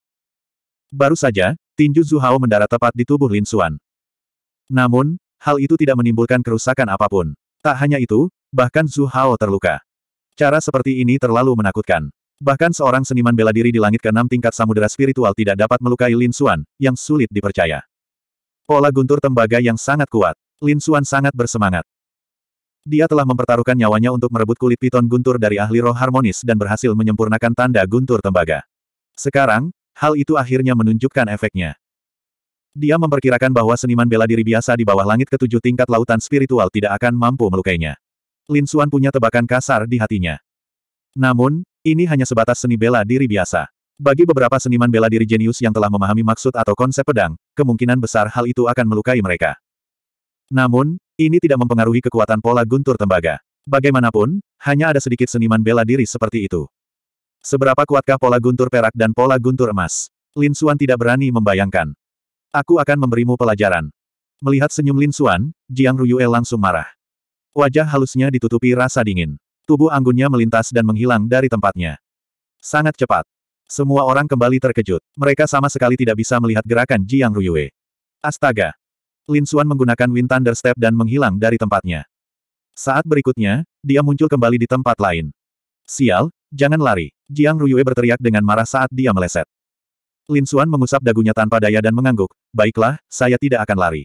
Baru saja, tinju Zuhao mendarat tepat di tubuh Lin Xuan. Namun, hal itu tidak menimbulkan kerusakan apapun. Tak hanya itu, bahkan Zuhao terluka. Cara seperti ini terlalu menakutkan. Bahkan seorang seniman bela diri di langit keenam tingkat samudera spiritual tidak dapat melukai Lin Xuan, yang sulit dipercaya. Pola guntur tembaga yang sangat kuat. Lin Xuan sangat bersemangat. Dia telah mempertaruhkan nyawanya untuk merebut kulit piton guntur dari ahli roh harmonis dan berhasil menyempurnakan tanda guntur tembaga. Sekarang, hal itu akhirnya menunjukkan efeknya. Dia memperkirakan bahwa seniman bela diri biasa di bawah langit ketujuh tingkat lautan spiritual tidak akan mampu melukainya. Lin Suan punya tebakan kasar di hatinya. Namun, ini hanya sebatas seni bela diri biasa. Bagi beberapa seniman bela diri jenius yang telah memahami maksud atau konsep pedang, kemungkinan besar hal itu akan melukai mereka. Namun, ini tidak mempengaruhi kekuatan pola guntur tembaga. Bagaimanapun, hanya ada sedikit seniman bela diri seperti itu. Seberapa kuatkah pola guntur perak dan pola guntur emas? Lin Suan tidak berani membayangkan. Aku akan memberimu pelajaran. Melihat senyum Lin Suan, Jiang Ruyue langsung marah. Wajah halusnya ditutupi rasa dingin. Tubuh anggunnya melintas dan menghilang dari tempatnya. Sangat cepat. Semua orang kembali terkejut. Mereka sama sekali tidak bisa melihat gerakan Jiang Ruyue. Astaga! Lin Xuan menggunakan Wind Thunder Step dan menghilang dari tempatnya. Saat berikutnya, dia muncul kembali di tempat lain. Sial, jangan lari. Jiang Ruyue berteriak dengan marah saat dia meleset. Lin Xuan mengusap dagunya tanpa daya dan mengangguk, baiklah, saya tidak akan lari.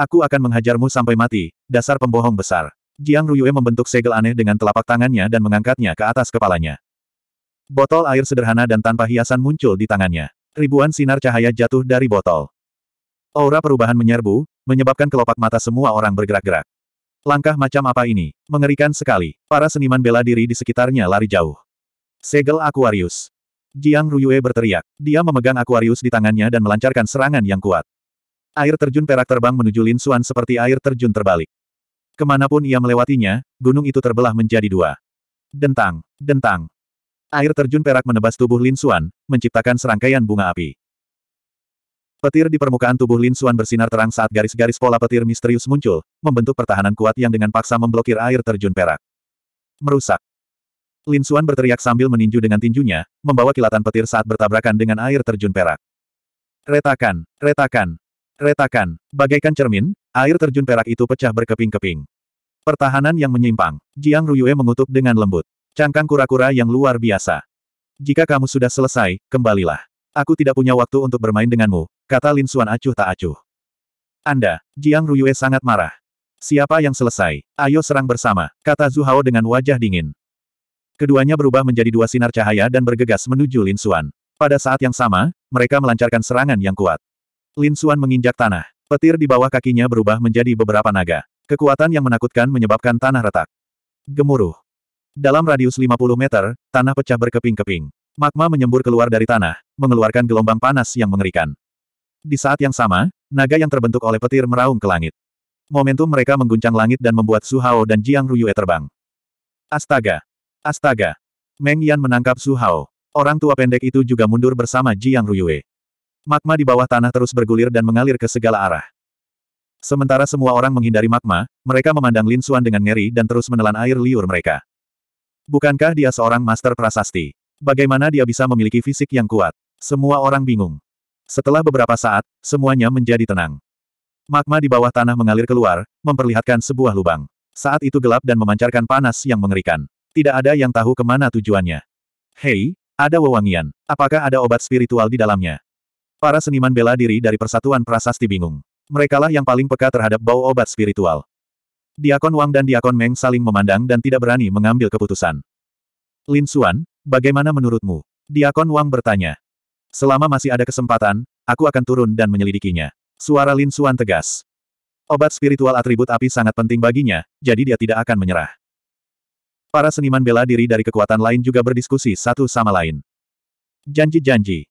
Aku akan menghajarmu sampai mati, dasar pembohong besar. Jiang Ruyue membentuk segel aneh dengan telapak tangannya dan mengangkatnya ke atas kepalanya. Botol air sederhana dan tanpa hiasan muncul di tangannya. Ribuan sinar cahaya jatuh dari botol. Aura perubahan menyerbu, menyebabkan kelopak mata semua orang bergerak-gerak. Langkah macam apa ini? Mengerikan sekali. Para seniman bela diri di sekitarnya lari jauh. Segel Aquarius. Jiang Ruyue berteriak. Dia memegang Aquarius di tangannya dan melancarkan serangan yang kuat. Air terjun perak terbang menuju Lin Xuan seperti air terjun terbalik. Kemanapun ia melewatinya, gunung itu terbelah menjadi dua. Dentang, dentang. Air terjun perak menebas tubuh Lin Xuan, menciptakan serangkaian bunga api. Petir di permukaan tubuh Lin Xuan bersinar terang saat garis-garis pola petir misterius muncul, membentuk pertahanan kuat yang dengan paksa memblokir air terjun perak. Merusak. Lin Xuan berteriak sambil meninju dengan tinjunya, membawa kilatan petir saat bertabrakan dengan air terjun perak. Retakan, retakan. Retakan. Bagaikan cermin, air terjun perak itu pecah berkeping-keping. Pertahanan yang menyimpang. Jiang Ruyue mengutuk dengan lembut. Cangkang kura-kura yang luar biasa. Jika kamu sudah selesai, kembalilah. Aku tidak punya waktu untuk bermain denganmu, kata Lin Suan acuh tak acuh. Anda, Jiang Ruyue sangat marah. Siapa yang selesai? Ayo serang bersama, kata Zhu Hao dengan wajah dingin. Keduanya berubah menjadi dua sinar cahaya dan bergegas menuju Lin Suan. Pada saat yang sama, mereka melancarkan serangan yang kuat. Lin Suan menginjak tanah. Petir di bawah kakinya berubah menjadi beberapa naga. Kekuatan yang menakutkan menyebabkan tanah retak. Gemuruh. Dalam radius 50 meter, tanah pecah berkeping-keping. Magma menyembur keluar dari tanah, mengeluarkan gelombang panas yang mengerikan. Di saat yang sama, naga yang terbentuk oleh petir meraung ke langit. Momentum mereka mengguncang langit dan membuat Su Hao dan Jiang Ruyue terbang. Astaga! Astaga! Meng Yan menangkap Su Hao. Orang tua pendek itu juga mundur bersama Jiang Ruyue. Magma di bawah tanah terus bergulir dan mengalir ke segala arah. Sementara semua orang menghindari magma, mereka memandang Lin Xuan dengan ngeri dan terus menelan air liur mereka. Bukankah dia seorang master prasasti? Bagaimana dia bisa memiliki fisik yang kuat? Semua orang bingung. Setelah beberapa saat, semuanya menjadi tenang. Magma di bawah tanah mengalir keluar, memperlihatkan sebuah lubang. Saat itu gelap dan memancarkan panas yang mengerikan. Tidak ada yang tahu kemana tujuannya. Hei, ada wewangian. Apakah ada obat spiritual di dalamnya? Para seniman bela diri dari Persatuan Prasasti bingung. Merekalah yang paling peka terhadap bau obat spiritual. Diakon Wang dan Diakon Meng saling memandang dan tidak berani mengambil keputusan. Lin Xuan, bagaimana menurutmu? Diakon Wang bertanya. Selama masih ada kesempatan, aku akan turun dan menyelidikinya. Suara Lin Xuan tegas. Obat spiritual atribut api sangat penting baginya, jadi dia tidak akan menyerah. Para seniman bela diri dari kekuatan lain juga berdiskusi satu sama lain. Janji-janji.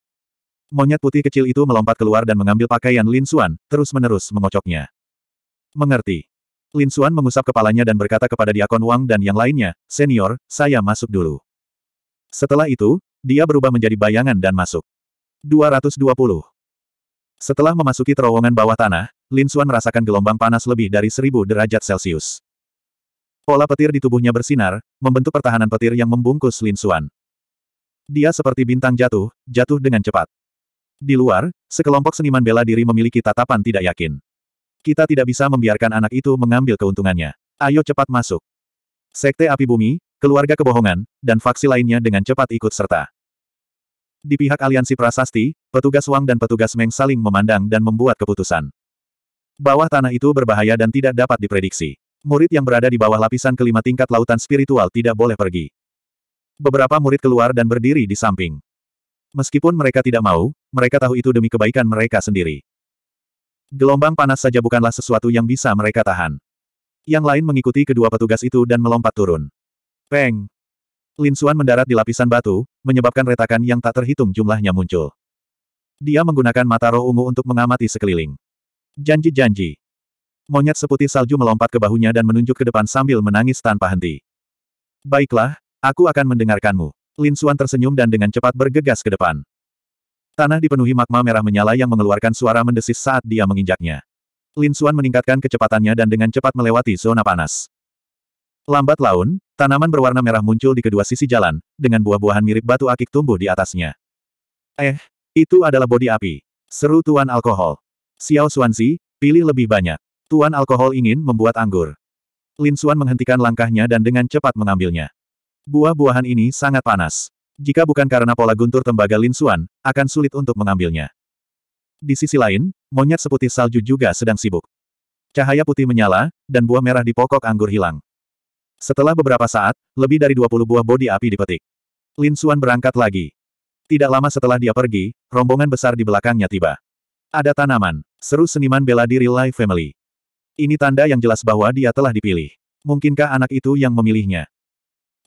Monyet putih kecil itu melompat keluar dan mengambil pakaian Lin Xuan, terus-menerus mengocoknya. Mengerti. Lin Xuan mengusap kepalanya dan berkata kepada Diakon Wang dan yang lainnya, Senior, saya masuk dulu. Setelah itu, dia berubah menjadi bayangan dan masuk. 220. Setelah memasuki terowongan bawah tanah, Lin Xuan merasakan gelombang panas lebih dari 1000 derajat Celcius. Pola petir di tubuhnya bersinar, membentuk pertahanan petir yang membungkus Lin Xuan. Dia seperti bintang jatuh, jatuh dengan cepat. Di luar, sekelompok seniman bela diri memiliki tatapan tidak yakin. Kita tidak bisa membiarkan anak itu mengambil keuntungannya. Ayo cepat masuk. Sekte api bumi, keluarga kebohongan, dan faksi lainnya dengan cepat ikut serta. Di pihak aliansi prasasti, petugas Wang dan petugas Meng saling memandang dan membuat keputusan. Bawah tanah itu berbahaya dan tidak dapat diprediksi. Murid yang berada di bawah lapisan kelima tingkat lautan spiritual tidak boleh pergi. Beberapa murid keluar dan berdiri di samping. Meskipun mereka tidak mau, mereka tahu itu demi kebaikan mereka sendiri. Gelombang panas saja bukanlah sesuatu yang bisa mereka tahan. Yang lain mengikuti kedua petugas itu dan melompat turun. Peng! Lin Linsuan mendarat di lapisan batu, menyebabkan retakan yang tak terhitung jumlahnya muncul. Dia menggunakan mata roh ungu untuk mengamati sekeliling. Janji-janji. Monyet seputih salju melompat ke bahunya dan menunjuk ke depan sambil menangis tanpa henti. Baiklah, aku akan mendengarkanmu. Lin Linsuan tersenyum dan dengan cepat bergegas ke depan. Tanah dipenuhi magma merah menyala yang mengeluarkan suara mendesis saat dia menginjaknya. Lin Xuan meningkatkan kecepatannya dan dengan cepat melewati zona panas. Lambat laun, tanaman berwarna merah muncul di kedua sisi jalan, dengan buah-buahan mirip batu akik tumbuh di atasnya. Eh, itu adalah bodi api. Seru Tuan Alkohol. Xiao Xuanzi, pilih lebih banyak. Tuan Alkohol ingin membuat anggur. Lin Xuan menghentikan langkahnya dan dengan cepat mengambilnya. Buah-buahan ini sangat panas. Jika bukan karena pola guntur tembaga Lin Xuan, akan sulit untuk mengambilnya. Di sisi lain, monyet seputih salju juga sedang sibuk. Cahaya putih menyala, dan buah merah di pokok anggur hilang. Setelah beberapa saat, lebih dari 20 buah bodi api dipetik. Lin Xuan berangkat lagi. Tidak lama setelah dia pergi, rombongan besar di belakangnya tiba. Ada tanaman, seru seniman bela diri Lai Family. Ini tanda yang jelas bahwa dia telah dipilih. Mungkinkah anak itu yang memilihnya?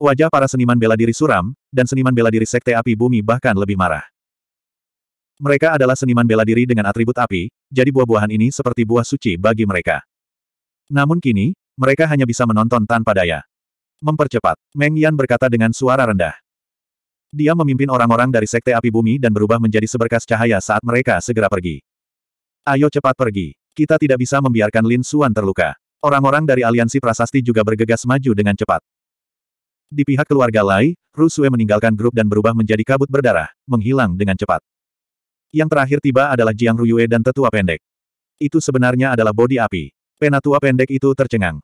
Wajah para seniman bela diri suram, dan seniman bela diri Sekte Api Bumi bahkan lebih marah. Mereka adalah seniman bela diri dengan atribut api, jadi buah-buahan ini seperti buah suci bagi mereka. Namun kini, mereka hanya bisa menonton tanpa daya. Mempercepat, Meng Yan berkata dengan suara rendah. Dia memimpin orang-orang dari Sekte Api Bumi dan berubah menjadi seberkas cahaya saat mereka segera pergi. Ayo cepat pergi. Kita tidak bisa membiarkan Lin Suan terluka. Orang-orang dari aliansi prasasti juga bergegas maju dengan cepat. Di pihak keluarga Lai, Ru meninggalkan grup dan berubah menjadi kabut berdarah, menghilang dengan cepat. Yang terakhir tiba adalah Jiang Ruyue dan tetua pendek. Itu sebenarnya adalah bodi api. Penatua pendek itu tercengang.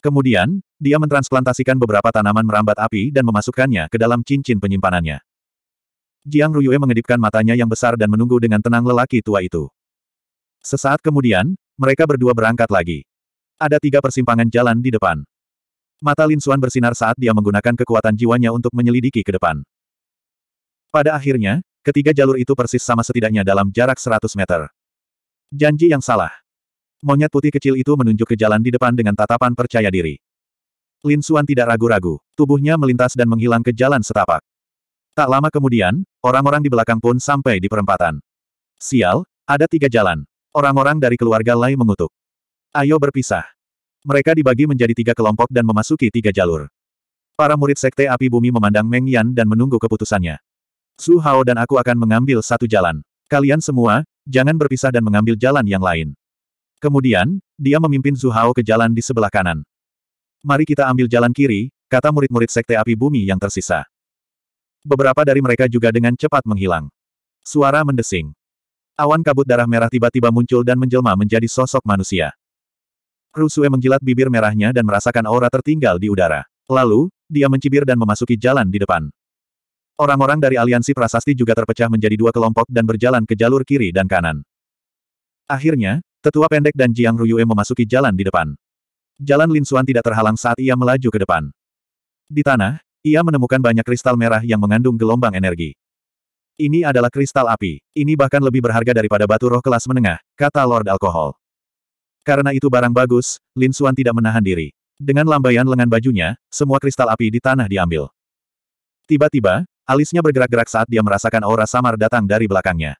Kemudian, dia mentransplantasikan beberapa tanaman merambat api dan memasukkannya ke dalam cincin penyimpanannya. Jiang Ruyue mengedipkan matanya yang besar dan menunggu dengan tenang lelaki tua itu. Sesaat kemudian, mereka berdua berangkat lagi. Ada tiga persimpangan jalan di depan. Mata Lin Xuan bersinar saat dia menggunakan kekuatan jiwanya untuk menyelidiki ke depan. Pada akhirnya, ketiga jalur itu persis sama setidaknya dalam jarak 100 meter. Janji yang salah. Monyet putih kecil itu menunjuk ke jalan di depan dengan tatapan percaya diri. Lin Suan tidak ragu-ragu, tubuhnya melintas dan menghilang ke jalan setapak. Tak lama kemudian, orang-orang di belakang pun sampai di perempatan. Sial, ada tiga jalan. Orang-orang dari keluarga Lai mengutuk. Ayo berpisah. Mereka dibagi menjadi tiga kelompok dan memasuki tiga jalur. Para murid Sekte Api Bumi memandang Meng Yan dan menunggu keputusannya. Su Hao dan aku akan mengambil satu jalan. Kalian semua, jangan berpisah dan mengambil jalan yang lain. Kemudian, dia memimpin Su Hao ke jalan di sebelah kanan. Mari kita ambil jalan kiri, kata murid-murid Sekte Api Bumi yang tersisa. Beberapa dari mereka juga dengan cepat menghilang. Suara mendesing. Awan kabut darah merah tiba-tiba muncul dan menjelma menjadi sosok manusia. Rusue menjilat bibir merahnya dan merasakan aura tertinggal di udara. Lalu, dia mencibir dan memasuki jalan di depan. Orang-orang dari aliansi prasasti juga terpecah menjadi dua kelompok dan berjalan ke jalur kiri dan kanan. Akhirnya, tetua pendek dan Jiang Ruyue memasuki jalan di depan. Jalan Lin Suan tidak terhalang saat ia melaju ke depan. Di tanah, ia menemukan banyak kristal merah yang mengandung gelombang energi. Ini adalah kristal api. Ini bahkan lebih berharga daripada batu roh kelas menengah, kata Lord Alkohol. Karena itu barang bagus, Lin Xuan tidak menahan diri. Dengan lambaian lengan bajunya, semua kristal api di tanah diambil. Tiba-tiba, alisnya bergerak-gerak saat dia merasakan aura samar datang dari belakangnya.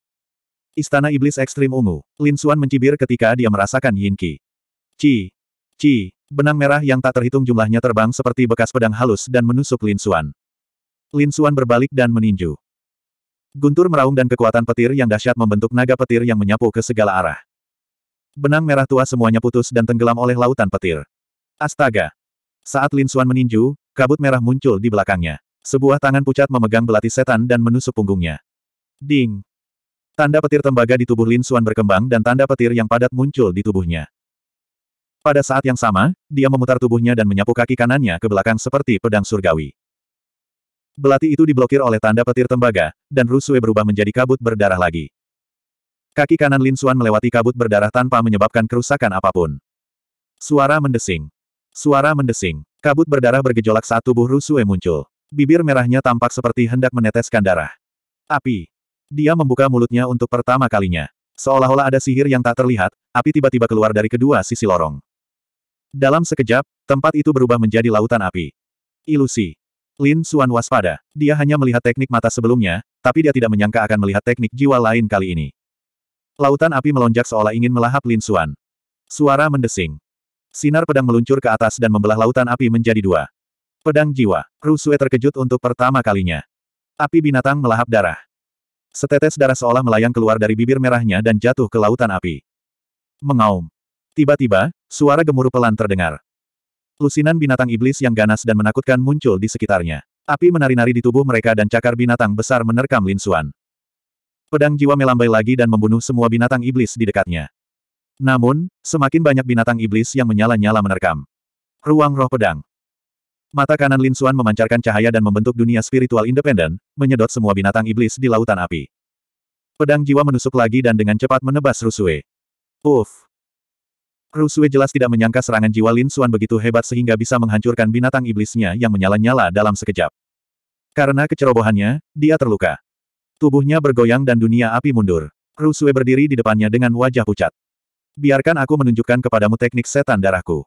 Istana Iblis Ekstrim Ungu, Lin Xuan mencibir ketika dia merasakan Yin Qi. Qi, Qi, benang merah yang tak terhitung jumlahnya terbang seperti bekas pedang halus dan menusuk Lin Xuan. Lin Xuan berbalik dan meninju. Guntur meraung dan kekuatan petir yang dahsyat membentuk naga petir yang menyapu ke segala arah. Benang merah tua semuanya putus dan tenggelam oleh lautan petir. Astaga! Saat Lin Xuan meninju, kabut merah muncul di belakangnya. Sebuah tangan pucat memegang belati setan dan menusuk punggungnya. Ding! Tanda petir tembaga di tubuh Lin Xuan berkembang dan tanda petir yang padat muncul di tubuhnya. Pada saat yang sama, dia memutar tubuhnya dan menyapu kaki kanannya ke belakang seperti pedang surgawi. Belati itu diblokir oleh tanda petir tembaga, dan Rusue berubah menjadi kabut berdarah lagi. Kaki kanan Lin Xuan melewati kabut berdarah tanpa menyebabkan kerusakan apapun. Suara mendesing. Suara mendesing. Kabut berdarah bergejolak saat tubuh Rusue muncul. Bibir merahnya tampak seperti hendak meneteskan darah. Api. Dia membuka mulutnya untuk pertama kalinya. Seolah-olah ada sihir yang tak terlihat, api tiba-tiba keluar dari kedua sisi lorong. Dalam sekejap, tempat itu berubah menjadi lautan api. Ilusi. Lin Xuan waspada. Dia hanya melihat teknik mata sebelumnya, tapi dia tidak menyangka akan melihat teknik jiwa lain kali ini. Lautan api melonjak seolah ingin melahap Lin Xuan. Suara mendesing. Sinar pedang meluncur ke atas dan membelah lautan api menjadi dua. Pedang jiwa. Rusue terkejut untuk pertama kalinya. Api binatang melahap darah. Setetes darah seolah melayang keluar dari bibir merahnya dan jatuh ke lautan api. Mengaum. Tiba-tiba, suara gemuruh pelan terdengar. Lusinan binatang iblis yang ganas dan menakutkan muncul di sekitarnya. Api menari-nari di tubuh mereka dan cakar binatang besar menerkam Lin Xuan. Pedang jiwa melambai lagi dan membunuh semua binatang iblis di dekatnya. Namun, semakin banyak binatang iblis yang menyala-nyala menerkam. Ruang roh pedang. Mata kanan Lin Suan memancarkan cahaya dan membentuk dunia spiritual independen, menyedot semua binatang iblis di lautan api. Pedang jiwa menusuk lagi dan dengan cepat menebas Rusue. Uff. Rusue jelas tidak menyangka serangan jiwa Lin Suan begitu hebat sehingga bisa menghancurkan binatang iblisnya yang menyala-nyala dalam sekejap. Karena kecerobohannya, dia terluka. Tubuhnya bergoyang dan dunia api mundur. Rusue berdiri di depannya dengan wajah pucat. Biarkan aku menunjukkan kepadamu teknik setan darahku.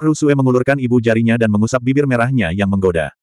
Rusue mengulurkan ibu jarinya dan mengusap bibir merahnya yang menggoda.